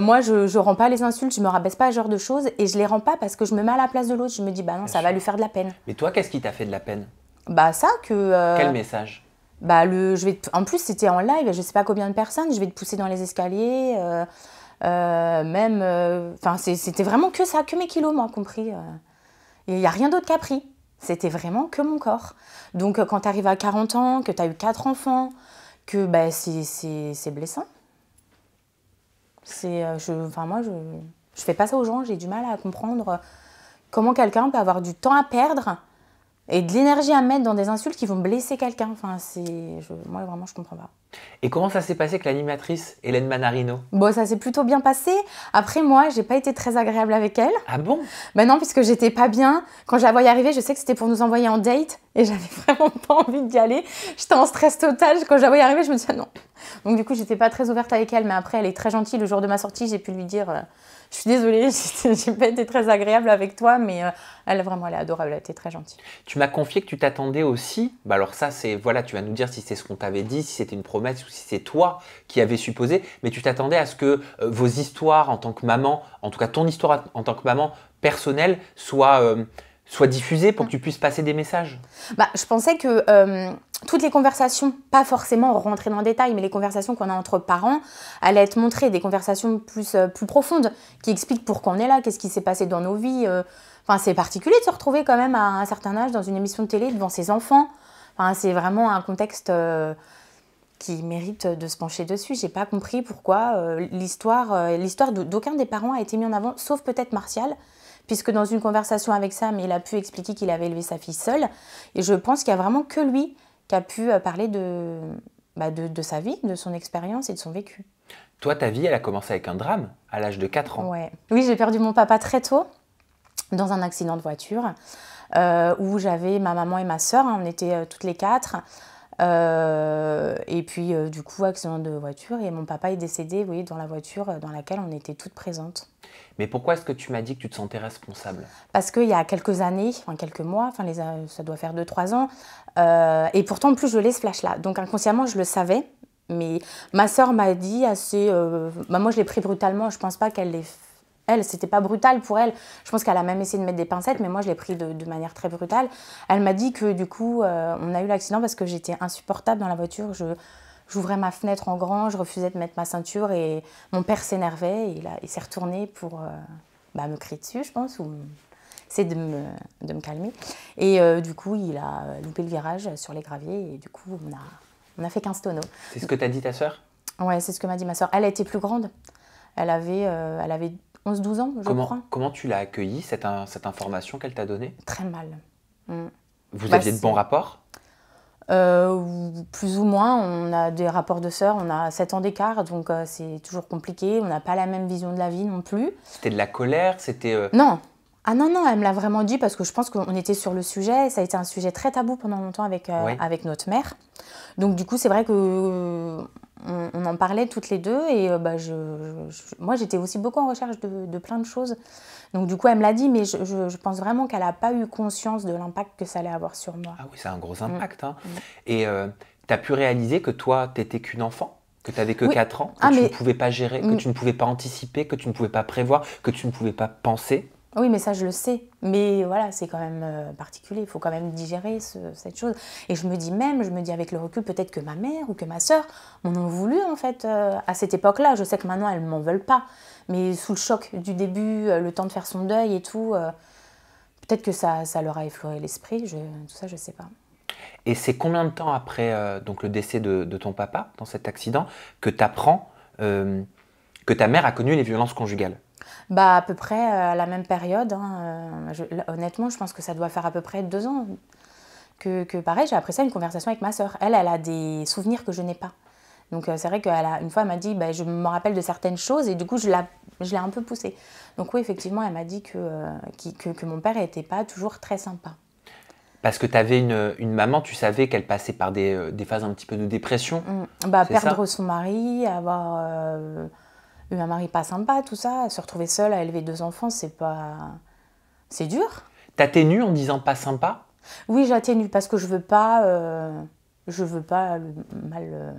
moi, je ne rends pas les insultes, je me rabaisse pas à ce genre de choses et je les rends pas parce que je me mets à la place de l'autre. Je me dis, bah non, ça va lui faire de la peine. Mais toi, qu'est-ce qui t'a fait de la peine Bah ça, que. Quel message bah je vais en plus c'était en live, je sais pas combien de personnes, je vais te pousser dans les escaliers, euh, euh, même, euh, enfin c'était vraiment que ça, que mes kilos moi compris. Il n'y a rien d'autre qu'à pris, c'était vraiment que mon corps. Donc quand tu arrives à 40 ans, que tu as eu quatre enfants, que bah, c'est blessant. C'est, enfin moi je, je fais pas ça aux gens, j'ai du mal à comprendre comment quelqu'un peut avoir du temps à perdre et de l'énergie à mettre dans des insultes qui vont blesser quelqu'un. Enfin, c'est, moi vraiment, je comprends pas. Et comment ça s'est passé avec l'animatrice Hélène Manarino Bon, ça s'est plutôt bien passé. Après, moi, j'ai pas été très agréable avec elle. Ah bon Ben non, puisque j'étais pas bien. Quand je la voyais arriver, je sais que c'était pour nous envoyer en date et j'avais vraiment pas envie d'y aller. J'étais en stress total. Quand je la voyais arriver, je me disais non. Donc du coup, j'étais pas très ouverte avec elle. Mais après, elle est très gentille. Le jour de ma sortie, j'ai pu lui dire. Euh, je suis désolée, j'ai pas été très agréable avec toi, mais elle euh, elle vraiment, elle adorable, elle était très gentille. Tu m'as confié que tu t'attendais aussi. Bah alors ça, c'est voilà, tu vas nous dire si c'est ce qu'on t'avait dit, si c'était une promesse ou si c'est toi qui avais supposé. Mais tu t'attendais à ce que euh, vos histoires en tant que maman, en tout cas ton histoire en tant que maman personnelle, soit euh, soit diffusée pour que ah. tu puisses passer des messages bah, Je pensais que euh, toutes les conversations, pas forcément rentrer dans le détail, mais les conversations qu'on a entre parents, allaient être montrées, des conversations plus, euh, plus profondes qui expliquent pourquoi on est là, qu'est-ce qui s'est passé dans nos vies. Euh. c'est particulier de se retrouver quand même à un certain âge dans une émission de télé devant ses enfants. c'est vraiment un contexte qui mérite de se pencher dessus. J'ai pas compris pourquoi l'histoire, l'histoire d'aucun des parents a été mise en avant, sauf peut-être Martial puisque dans une conversation avec Sam, il a pu expliquer qu'il avait élevé sa fille seule. Et je pense qu'il n'y a vraiment que lui qui a pu euh, parler bah, de, de, sa vie, de son expérience et de son vécu. Toi, ta vie, elle a commencé avec un drame à l'âge de 4 ans. Ouais. Oui, j'ai perdu mon papa très tôt dans un accident de voiture euh, où j'avais ma maman et ma sœur, hein. on était euh, toutes les quatre. Euh, et puis, euh, du coup, accident de voiture. Et mon papa est décédé, oui dans la voiture euh, dans laquelle on était toutes présentes. Mais pourquoi est-ce que tu m'as dit que tu te sentais responsable Parce qu'il y a quelques années, enfin quelques mois, enfin les, ça doit faire 2-3 ans, et pourtant, plus, je l'ai ce flash-là. Donc, inconsciemment, je le savais. Mais ma soeur m'a dit assez... Bah, moi, je l'ai pris brutalement. Je pense pas qu'elle l'ait elle, c'était pas brutal pour elle. Je pense qu'elle a même essayé de mettre des pincettes, mais moi je l'ai pris de, manière très brutale. Elle m'a dit que du coup, euh, on a eu l'accident parce que j'étais insupportable dans la voiture. Je, j'ouvrais ma fenêtre en grand, je refusais de mettre ma ceinture et mon père s'énervait il, s'est retourné pour euh, bah, me crier dessus, je pense, ou c'est de me, de me, calmer. Et euh, du coup, il a loupé le virage sur les graviers et du coup, on a, on a fait 15 tonneaux. C'est ce que t'as dit ta sœur Ouais, c'est ce que m'a dit ma sœur. Elle a été plus grande. Elle avait, elle avait 11-12 ans, je comment, crois. Comment tu l'as accueilli, cette, information qu'elle t'a donnée Très mal. Mm. Vous bah, aviez de bons rapports euh, plus ou moins, on a des rapports de sœurs, on a 7 ans d'écart, donc euh, c'est toujours compliqué, on n'a pas la même vision de la vie non plus. C'était de la colère, c'était... Euh, non, ah non, non, elle me l'a vraiment dit parce que je pense qu'on était sur le sujet. Ça a été un sujet très tabou pendant longtemps avec, euh, avec notre mère. Donc, du coup, c'est vrai que euh, on, en parlait toutes les deux. Et euh, bah, je, moi, j'étais aussi beaucoup en recherche de, plein de choses. Donc, du coup, elle me l'a dit, mais je, pense vraiment qu'elle n'a pas eu conscience de l'impact que ça allait avoir sur moi. Ah oui, c'est un gros impact. Mm. Hein. Mm. Et tu as pu réaliser que toi, tu n'étais qu'une enfant que tu n'avais que 4 ans, que ah, tu ne pouvais pas gérer, que mm. tu ne pouvais pas anticiper, que tu ne pouvais pas prévoir, que tu ne pouvais pas penser ah oui, mais ça, je le sais. Mais voilà, c'est quand même euh, particulier. Il faut quand même digérer cette chose. Et je me dis même, je me dis avec le recul, peut-être que ma mère ou que ma sœur m'en ont voulu, en fait, euh, à cette époque-là. Je sais que maintenant, elles ne m'en veulent pas. Mais sous le choc du début, euh, le temps de faire son deuil et tout, peut-être que ça, leur a effleuré l'esprit. tout ça, je ne sais pas. Et c'est combien de temps après donc le décès de, de, ton papa dans cet accident que tu apprends que ta mère a connu les violences conjugales bah à peu près euh, à la même période. Hein, euh, honnêtement, je pense que ça doit faire à peu près deux ans que, que pareil, j'ai appris ça une conversation avec ma sœur. Elle, elle a des souvenirs que je n'ai pas. Donc euh, c'est vrai qu'une une fois elle m'a dit bah, je me rappelle de certaines choses et du coup je l'ai un peu poussée. Donc oui effectivement elle m'a dit que, que, mon père n'était pas toujours très sympa. Parce que tu avais une, maman, tu savais qu'elle passait par des, phases un petit peu de dépression. Mm. Bah, perdre son mari, avoir eu un mari pas sympa, tout ça, se retrouver seule à élever deux enfants, c'est pas. C'est dur. T'atténues en disant pas sympa Oui, j'atténue parce que je veux pas. Euh, je veux pas euh, mal. Euh,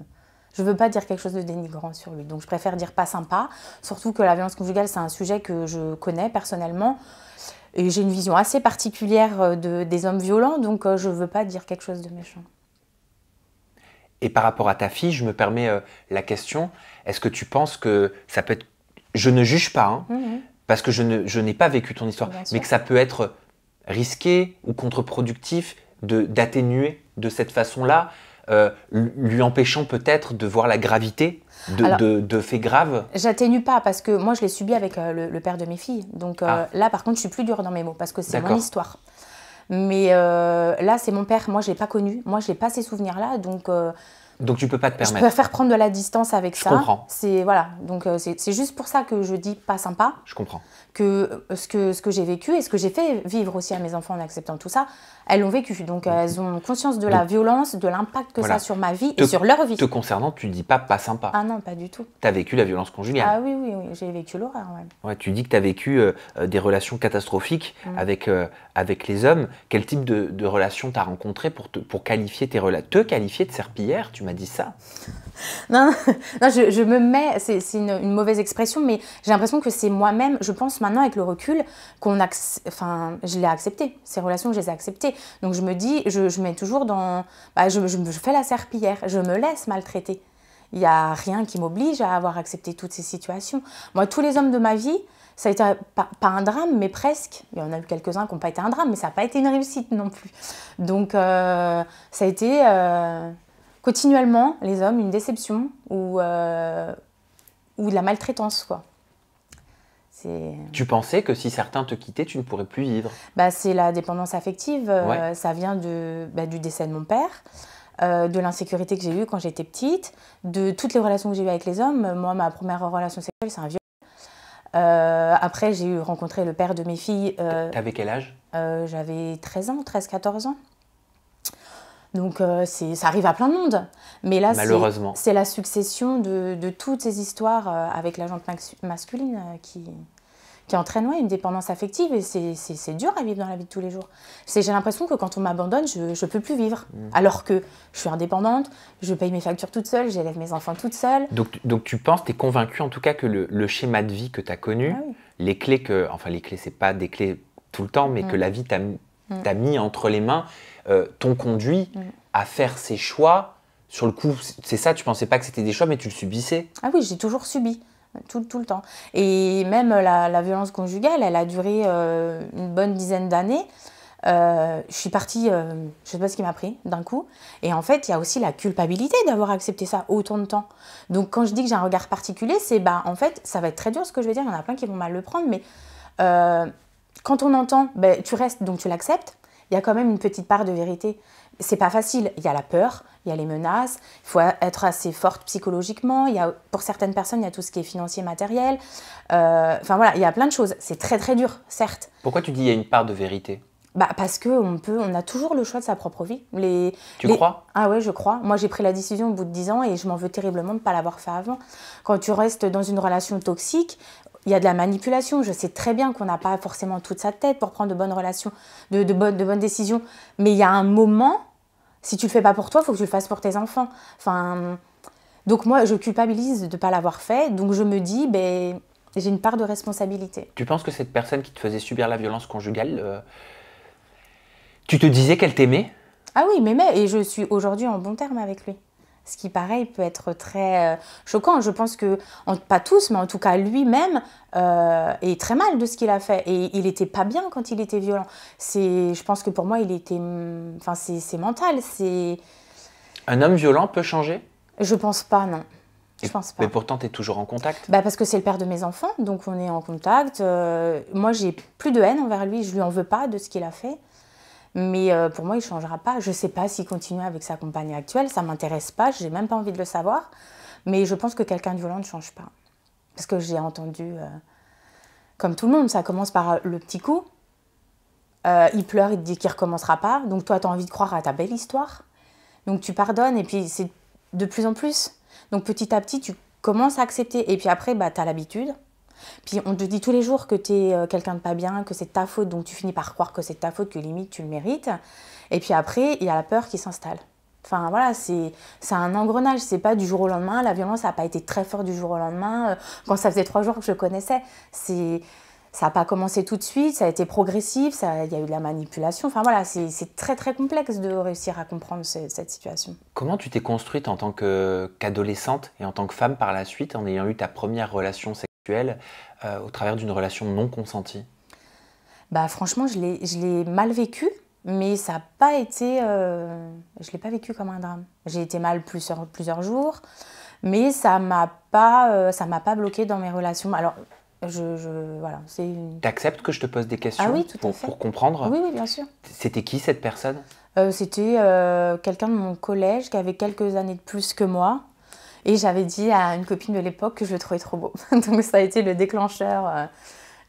je veux pas dire quelque chose de dénigrant sur lui. Donc je préfère dire pas sympa. Surtout que la violence conjugale, c'est un sujet que je connais personnellement. Et j'ai une vision assez particulière de, des hommes violents. Donc je veux pas dire quelque chose de méchant. Et par rapport à ta fille, je me permets la question est-ce que tu penses que ça peut être... Je ne juge pas, hein, mhm. parce que je, n'ai pas vécu ton histoire, mais que ça peut être risqué ou contre-productif d'atténuer de cette façon-là, euh, lui empêchant peut-être de voir la gravité de, faits graves J'atténue pas parce que moi je l'ai subi avec euh, le, père de mes filles. Donc euh, ah. là par contre je suis plus dure dans mes mots parce que c'est mon histoire. Mais là c'est mon père, moi je l'ai pas connu, moi je n'ai pas ces souvenirs-là. Donc donc tu peux pas te permettre. Je faire prendre de la distance avec ça. Je comprends. C'est voilà, donc euh, c'est juste pour ça que je dis pas sympa. Je comprends. Que euh, ce que ce que j'ai vécu et ce que j'ai fait vivre aussi à mes enfants en acceptant tout ça, elles l'ont vécu. Donc mhm. elles ont conscience de la violence, de l'impact que ça a sur ma vie et sur leur vie. Te concernant, tu dis pas pas sympa. Ah non, pas du tout. Tu as vécu la violence conjugale. Ah oui oui, oui j'ai vécu l'horreur. tu dis que tu as vécu euh, des relations catastrophiques mhm. avec avec les hommes, quel type de, de relation t'as rencontré pour te, pour qualifier tes relations Te de serpillère tu m'as dit ça Non, non, je, me mets, c'est une, une, mauvaise expression, mais j'ai l'impression que c'est moi-même, je pense maintenant avec le recul, qu'on enfin, je l'ai accepté, ces relations, je les ai acceptées. Donc je me dis, je, je mets toujours dans, bah, je, je, fais la serpillère, je me laisse maltraiter. Il n'y a rien qui m'oblige à avoir accepté toutes ces situations. Moi, tous les hommes de ma vie, ça a été pas, un drame, mais presque. Il y en a eu quelques-uns qui n'ont pas été un drame, mais ça n'a pas été une réussite non plus. Donc, euh, ça a été euh, continuellement, les hommes, une déception ou, euh, ou de la maltraitance, quoi. Tu pensais que si certains te quittaient, tu ne pourrais plus vivre bah, C'est la dépendance affective. ça vient bah, du décès de mon père. Euh, de l'insécurité que j'ai eue quand j'étais petite, de toutes les relations que j'ai eues avec les hommes. Moi, ma première relation sexuelle, c'est un viol. Euh, après, j'ai rencontré le père de mes filles. Euh, T'avais quel âge euh, J'avais 13 ans, 13-14 ans. Donc ça arrive à plein de monde. Mais là, c'est la succession de, de, toutes ces histoires avec la jante masculine qui, qui entraîne une dépendance affective et c'est dur à vivre dans la vie de tous les jours. J'ai l'impression que quand on m'abandonne, je ne peux plus vivre. Mmh. Alors que je suis indépendante, je paye mes factures toute seule, j'élève mes enfants toute seule. Donc, tu penses, tu es convaincu en tout cas que le, schéma de vie que tu as connu, ah les clés que, enfin les clés, c'est pas des clés tout le temps, mais mmh. que la vie mmh. t'a mis entre les mains, euh, t'ont conduit à faire ces choix. Sur le coup, c'est ça, tu pensais pas que c'était des choix, mais tu le subissais. Ah oui, j'ai toujours subi tout, tout le temps. Et même la, la violence conjugale, elle a duré euh, une bonne dizaine d'années. Euh, je suis partie, je euh, je sais pas ce qui m'a pris d'un coup. Et en fait, il y a aussi la culpabilité d'avoir accepté ça autant de temps. Donc quand je dis que j'ai un regard particulier, c'est bah, en fait, ça va être très dur ce que je vais dire. Il y en a plein qui vont mal le prendre, mais quand on entend, bah, tu restes donc tu l'acceptes. Il y a quand même une petite part de vérité c'est pas facile. Il y a la peur, il y a les menaces, il faut être assez forte psychologiquement. Il y a, pour certaines personnes, il y a tout ce qui est financier, matériel. Euh, enfin voilà, il y a plein de choses. C'est très très dur, certes. Pourquoi tu dis il y a une part de vérité bah parce que on peut, on a toujours le choix de sa propre vie. Les, tu crois Ah ouais, je crois. Moi, j'ai pris la décision au bout de dix ans et je m'en veux terriblement de ne pas l'avoir fait avant. Quand tu restes dans une relation toxique il y a de la manipulation. Je sais très bien qu'on n'a pas forcément toute sa tête pour prendre de bonnes relations, de, bonnes, décisions. Mais il y a un moment, si tu le fais pas pour toi, il faut que tu le fasses pour tes enfants. Enfin, donc moi, je culpabilise de ne pas l'avoir fait. Donc je me dis, ben, j'ai une part de responsabilité. Tu penses que cette personne qui te faisait subir la violence conjugale, euh, tu te disais qu'elle t'aimait Ah oui, mais, mais et je suis aujourd'hui en bon terme avec lui. Ce qui, pareil, peut être très euh, choquant. Je pense que, pas tous, mais en tout cas lui-même, euh, est très mal de ce qu'il a fait. Et il n'était pas bien quand il était violent. Je pense que pour moi, il était. Mm, enfin, c'est mental. Un homme violent peut changer Je pense pas, non. Je pense pas. Mais pourtant, tu es toujours en contact bah Parce que c'est le père de mes enfants, donc on est en contact. Euh, moi, j'ai plus de haine envers lui, je lui en veux pas de ce qu'il a fait. Mais euh, pour moi, il ne changera pas. Je ne sais pas s'il continue avec sa compagnie actuelle. Ça ne m'intéresse pas. Je n'ai même pas envie de le savoir. Mais je pense que quelqu'un de violent ne change pas. Parce que j'ai entendu, euh, comme tout le monde, ça commence par euh, le petit coup. il pleure, il dit qu'il ne recommencera pas. Donc toi, tu as envie de croire à ta belle histoire. Donc tu pardonnes et puis c'est de plus en plus. Donc petit à petit, tu commences à accepter. Et puis après, bah, tu as l'habitude. Puis on te dit tous les jours que tu es euh, quelqu'un de pas bien, que c'est ta faute, donc tu finis par croire que c'est ta faute, que limite tu le mérites. Et puis après, il y a la peur qui s'installe. Enfin voilà, c'est un engrenage, c'est pas du jour au lendemain. La violence n'a pas été très forte du jour au lendemain. Euh, quand ça faisait trois jours que je connaissais, ça n'a pas commencé tout de suite, ça a été progressif, il y a eu de la manipulation. Enfin voilà, c'est très très complexe de réussir à comprendre cette situation. Comment tu t'es construite en tant qu'adolescente et en tant que femme par la suite en ayant eu ta première relation sexuelle sexuelle euh, au travers d'une relation non consentie Bah franchement, je l'ai mal vécu, mais ça n'a pas été... Euh, je ne l'ai pas vécu comme un drame. J'ai été mal plusieurs, plusieurs jours, mais ça ne m'a pas, euh, ça pas bloqué dans mes relations. Alors, je, voilà, c'est une... T'acceptes que je te pose des questions ah pour, comprendre Oui, oui bien sûr. C'était qui cette personne C'était quelqu'un de mon collège qui avait quelques années de plus que moi. Et j'avais dit à une copine de l'époque que je le trouvais trop beau. Donc ça a été le déclencheur. Euh,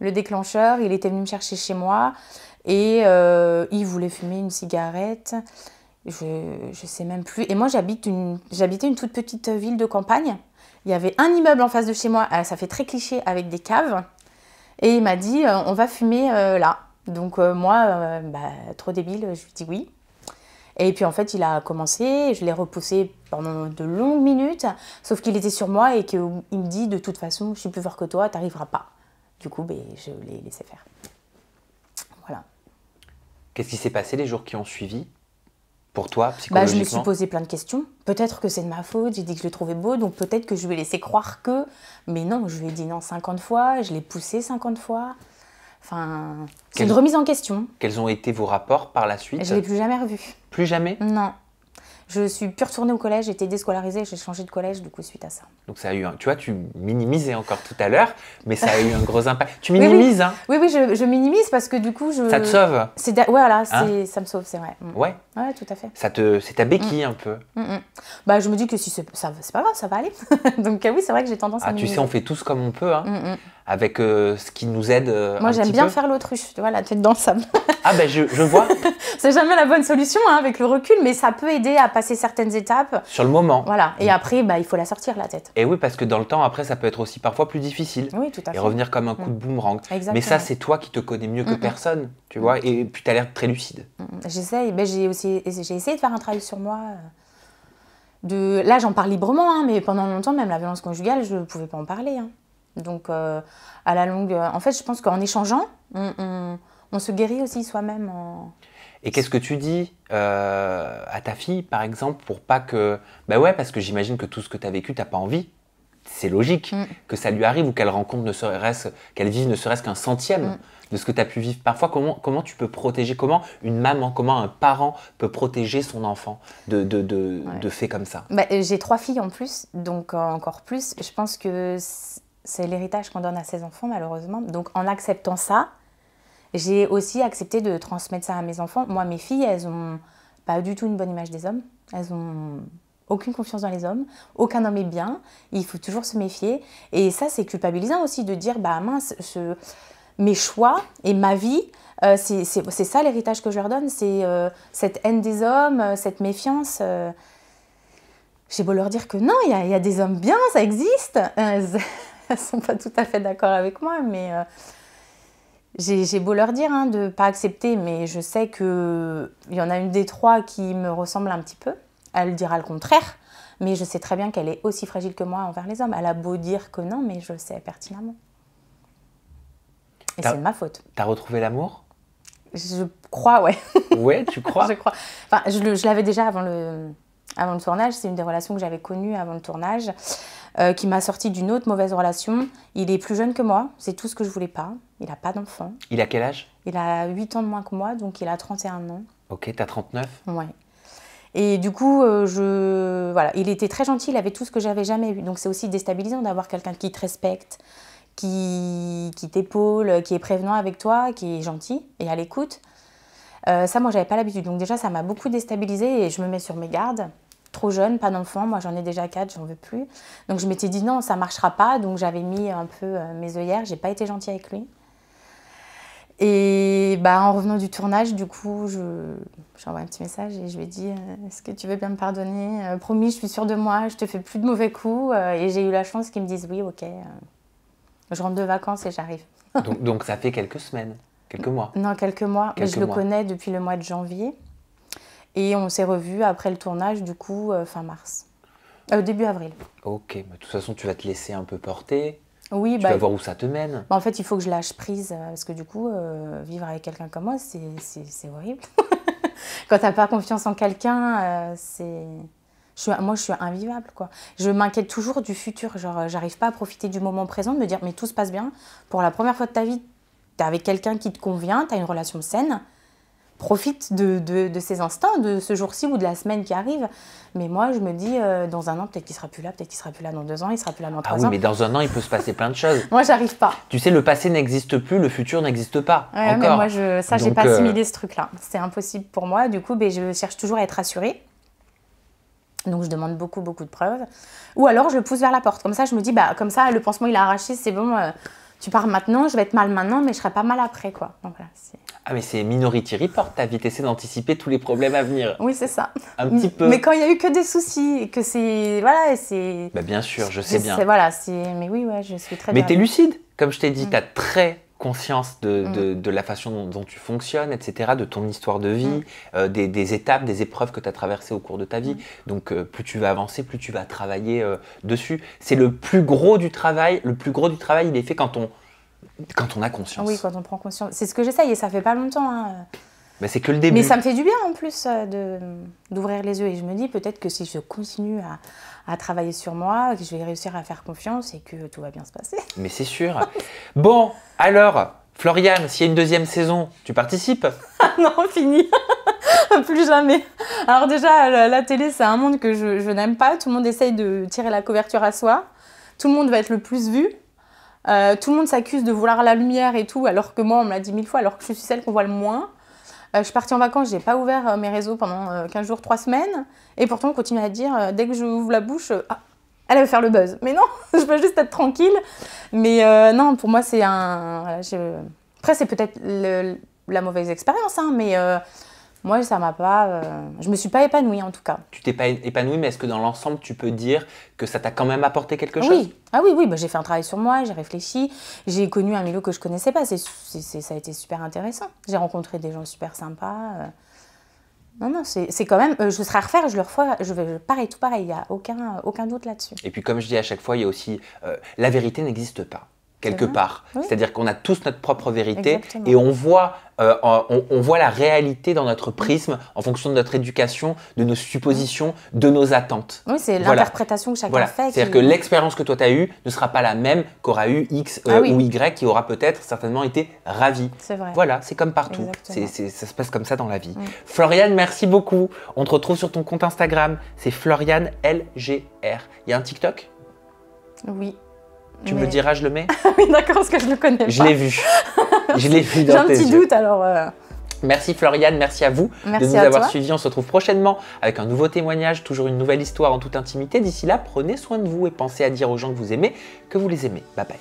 le déclencheur, il était venu me chercher chez moi et euh, il voulait fumer une cigarette. Je ne sais même plus. Et moi, j'habite une, j'habitais une toute petite ville de campagne. Il y avait un immeuble en face de chez moi. Euh, ça fait très cliché avec des caves. Et il m'a dit, on va fumer là. Donc moi, bah, trop débile, je lui dis oui. Et puis en fait, il a commencé, je l'ai repoussé pendant de longues minutes, sauf qu'il était sur moi et qu'il me dit de toute façon, je suis plus fort que toi, t'arriveras pas. Du coup, ben, je l'ai laissé faire. Voilà. Qu'est-ce qui s'est passé les jours qui ont suivi pour toi, psychologiquement bah, Je me suis posé plein de questions. Peut-être que c'est de ma faute, j'ai dit que je le trouvais beau, donc peut-être que je lui ai laissé croire que. Mais non, je lui ai dit non 50 fois, je l'ai poussé 50 fois. Enfin, c'est une remise en question. Quels ont été vos rapports par la suite Je ne l'ai plus jamais revu. Plus jamais Non. Je suis plus retournée au collège, j'étais déscolarisée, j'ai changé de collège du coup suite à ça. Donc ça a eu un... Tu vois, tu minimisais encore tout à l'heure, mais ça a eu un gros impact. Tu minimises, oui, oui. Hein. je, minimise parce que du coup, je... Ça te sauve C'est ouais, voilà, hein ça me sauve, c'est vrai. Mm. Ouais Ouais, tout à fait. Ça te... C'est ta béquille mm. un peu. Mm, bah, je me dis que si c'est... Ça... C'est pas grave, ça va aller. Donc euh, oui, c'est vrai que j'ai tendance ah, à ah Tu sais, on fait tous comme on peut, hein avec euh, ce qui nous aide. Euh, peu. Moi, j'aime bien faire l'autruche, tu vois, la tête dans le sable. ah ben, je, vois. c'est jamais la bonne solution hein, avec le recul, mais ça peut aider à passer certaines étapes. Sur le moment. Voilà. Et mm. après, bah, il faut la sortir, la tête. Et oui, parce que dans le temps, après, ça peut être aussi parfois plus difficile. Oui, tout à fait. Et revenir comme un mm. coup de boomerang. Exactement. Mais ça, c'est toi qui te connais mieux que personne, tu vois. Mm. Et puis, tu as l'air très lucide. J'essaye. Ben, j'ai aussi j'ai essayé de faire un travail sur moi. Euh, de... Là, j'en parle librement, hein, mais pendant longtemps, même la violence conjugale, je ne pouvais pas en parler. Hein. Donc, euh, à la longue, euh, en fait, je pense qu'en échangeant, on, se guérit aussi soi-même. Et qu'est-ce que tu dis euh, à ta fille, par exemple, pour pas que. Ben ouais, parce que j'imagine que tout ce que tu as vécu, t'as pas envie. C'est logique mm. que ça lui arrive ou qu'elle rencontre, ne serait-ce qu'elle vive ne serait-ce qu'un centième mm. de ce que tu as pu vivre. Parfois, comment, comment tu peux protéger, comment une maman, comment un parent peut protéger son enfant de, de, de, de faits comme ça bah, J'ai trois filles en plus, donc encore plus. Je pense que c'est l'héritage qu'on donne à ses enfants, malheureusement. Donc, en acceptant ça, j'ai aussi accepté de transmettre ça à mes enfants. Moi, mes filles, elles n'ont pas du tout une bonne image des hommes. Elles ont aucune confiance dans les hommes, aucun homme est bien, il faut toujours se méfier. Et ça, c'est culpabilisant aussi de dire, bah mince, mes choix et ma vie, euh, c'est ça l'héritage que je leur donne, c'est euh, cette haine des hommes, euh, cette méfiance. J'ai beau leur dire que non, il y, a des hommes bien, ça existe elles sont pas tout à fait d'accord avec moi, mais euh, j'ai beau leur dire hein, de ne pas accepter, mais je sais qu'il y en a une des trois qui me ressemble un petit peu. Elle dira le contraire, mais je sais très bien qu'elle est aussi fragile que moi envers les hommes. Elle a beau dire que non, mais je le sais pertinemment. Et c'est de ma faute. T'as retrouvé l'amour Je crois, ouais. Ouais, tu crois Je crois. Enfin, je, l'avais déjà avant le, avant le tournage. C'est une des relations que j'avais connues avant le tournage. Euh, qui m'a sorti d'une autre mauvaise relation. Il est plus jeune que moi, c'est tout ce que je voulais pas. Il n'a pas d'enfant. Il a quel âge Il a 8 ans de moins que moi, donc il a 31 ans. Ok, tu as 39 Ouais. Et du coup, euh, je... voilà, il était très gentil, il avait tout ce que j'avais jamais eu. Donc c'est aussi déstabilisant d'avoir quelqu'un qui te respecte, qui, t'épaule, qui est prévenant avec toi, qui est gentil et à l'écoute. Euh, ça, moi, j'avais pas l'habitude. Donc déjà, ça m'a beaucoup déstabilisée et je me mets sur mes gardes trop jeune, pas d'enfant. Moi, j'en ai déjà quatre, j'en veux plus. Donc, je m'étais dit non, ça marchera pas. Donc, j'avais mis un peu euh, mes œillères. J'ai pas été gentille avec lui. Et bah, en revenant du tournage, du coup, je j'envoie un petit message et je lui ai dit euh, Est-ce que tu veux bien me pardonner euh, Promis, je suis sûre de moi, je te fais plus de mauvais coups. et j'ai eu la chance qu'ils me disent Oui, ok, je rentre de vacances et j'arrive. donc, ça fait quelques semaines, quelques mois Non, quelques mois. je le connais depuis le mois de janvier. Et on s'est revus après le tournage, du coup, euh, fin mars. Au euh, début avril. Ok, mais de toute façon, tu vas te laisser un peu porter. Oui, tu bah, vas voir où ça te mène. Bah, en fait, il faut que je lâche prise, euh, parce que du coup, vivre avec quelqu'un comme moi, c'est horrible. Quand t'as pas confiance en quelqu'un, c'est... moi, je suis invivable, quoi. Je m'inquiète toujours du futur. Genre, j'arrive pas à profiter du moment présent, de me dire, mais tout se passe bien. Pour la première fois de ta vie, t'es avec quelqu'un qui te convient, t'as une relation saine profite de, de, de, ces instants, de ce jour-ci ou de la semaine qui arrive. Mais moi, je me dis, euh, dans un an, peut-être qu'il sera plus là, peut-être qu'il sera plus là dans deux ans, il sera plus là dans ah trois ah oui, mais dans un an, il peut se passer plein de choses. moi, j'arrive pas. Tu sais, le passé n'existe plus, le futur n'existe pas. encore. moi, je, ça, j'ai pas euh, assimilé ce truc-là. C'est impossible pour moi. Du coup, ben, je cherche toujours à être rassurée. Donc je demande beaucoup beaucoup de preuves. Ou alors je le pousse vers la porte. Comme ça je me dis bah comme ça le pansement il a arraché, c'est bon. Euh, tu pars maintenant, je vais être mal maintenant, mais je serai pas mal après, quoi. ah, mais c'est Minority Report, ta vite essayé d'anticiper tous les problèmes à venir. oui, c'est ça. Un petit peu. Mais quand il y a eu que des soucis, que c'est. Voilà, c'est. Bah, bien sûr, je sais bien. Voilà, Mais oui, je suis très. Mais t'es lucide, comme je t'ai dit, tu mm. t'as très conscience mm. de, la façon dont, tu fonctionnes, etc., de ton histoire de vie, mm. euh, des, étapes, des épreuves que tu as traversées au cours de ta vie. Mm. Donc euh, plus tu vas avancer, plus tu vas travailler euh, dessus. C'est le plus gros du travail. Le plus gros du travail, il est fait quand on, quand on a conscience. Oui, quand on prend conscience. C'est ce que j'essaye et ça fait pas longtemps. Hein. Mais c'est que le début. Mais ça me fait du bien en plus euh, de, d'ouvrir les yeux. Et je me dis peut-être que si je continue à, à, travailler sur moi, que je vais réussir à faire confiance et que tout va bien se passer. Mais c'est sûr. bon, alors, Floriane, s'il y a une deuxième saison, tu participes non, fini Plus jamais. Alors déjà, la, télé, c'est un monde que je, n'aime pas. Tout le monde essaye de tirer la couverture à soi. Tout le monde va être le plus vu. Euh, tout le monde s'accuse de vouloir la lumière et tout, alors que moi, on me l'a dit mille fois, alors que je suis celle qu'on voit le moins. Euh, je suis partie en vacances, j'ai pas ouvert euh, mes réseaux pendant 15 euh, jours, 3 semaines. Et pourtant, on continue à dire, dès que j'ouvre la bouche, ah, elle va faire le buzz. Mais non, je veux juste être tranquille. Mais non, pour moi, c'est un. Après, c'est peut-être la mauvaise expérience, hein, mais moi, ça m'a pas. Euh, je me suis pas épanouie en tout cas. Tu t'es pas épanouie, mais est-ce que dans l'ensemble, tu peux dire que ça t'a quand même apporté quelque chose Oui. Ah oui, oui. Bah, j'ai fait un travail sur moi, j'ai réfléchi, j'ai connu un milieu que je connaissais pas. C'est, ça a été super intéressant. J'ai rencontré des gens super sympas. Euh. Non, non, c'est quand même. Euh, je serai à refaire, je le refais, je vais. Pareil, tout pareil, il n'y a aucun, aucun doute là-dessus. Et puis, comme je dis à chaque fois, il y a aussi. la vérité n'existe pas, quelque part. C'est-à-dire qu'on a tous notre propre vérité et on voit euh, on, voit la réalité dans notre prisme en fonction de notre éducation, de nos suppositions, de nos attentes. Oui, c'est l'interprétation que chacun fait. C'est-à-dire que l'expérience que toi tu as eue ne sera pas la même qu'aura eu X euh, ah ou Y qui aura peut-être certainement été ravi. C'est vrai. Voilà, c'est comme partout. ça se passe comme ça dans la vie. Florian, Floriane, merci beaucoup. On te retrouve sur ton compte Instagram. C'est Floriane LGR. Il y a un TikTok Oui. Tu me diras, je le mets ah Oui, d'accord, parce que je le connais. Je l'ai vu. J'ai un petit doute alors. Euh. Merci Floriane, merci à vous merci de nous avoir suivis. On se retrouve prochainement avec un nouveau témoignage, toujours une nouvelle histoire en toute intimité. D'ici là, prenez soin de vous et pensez à dire aux gens que vous aimez que vous les aimez. Bye bye.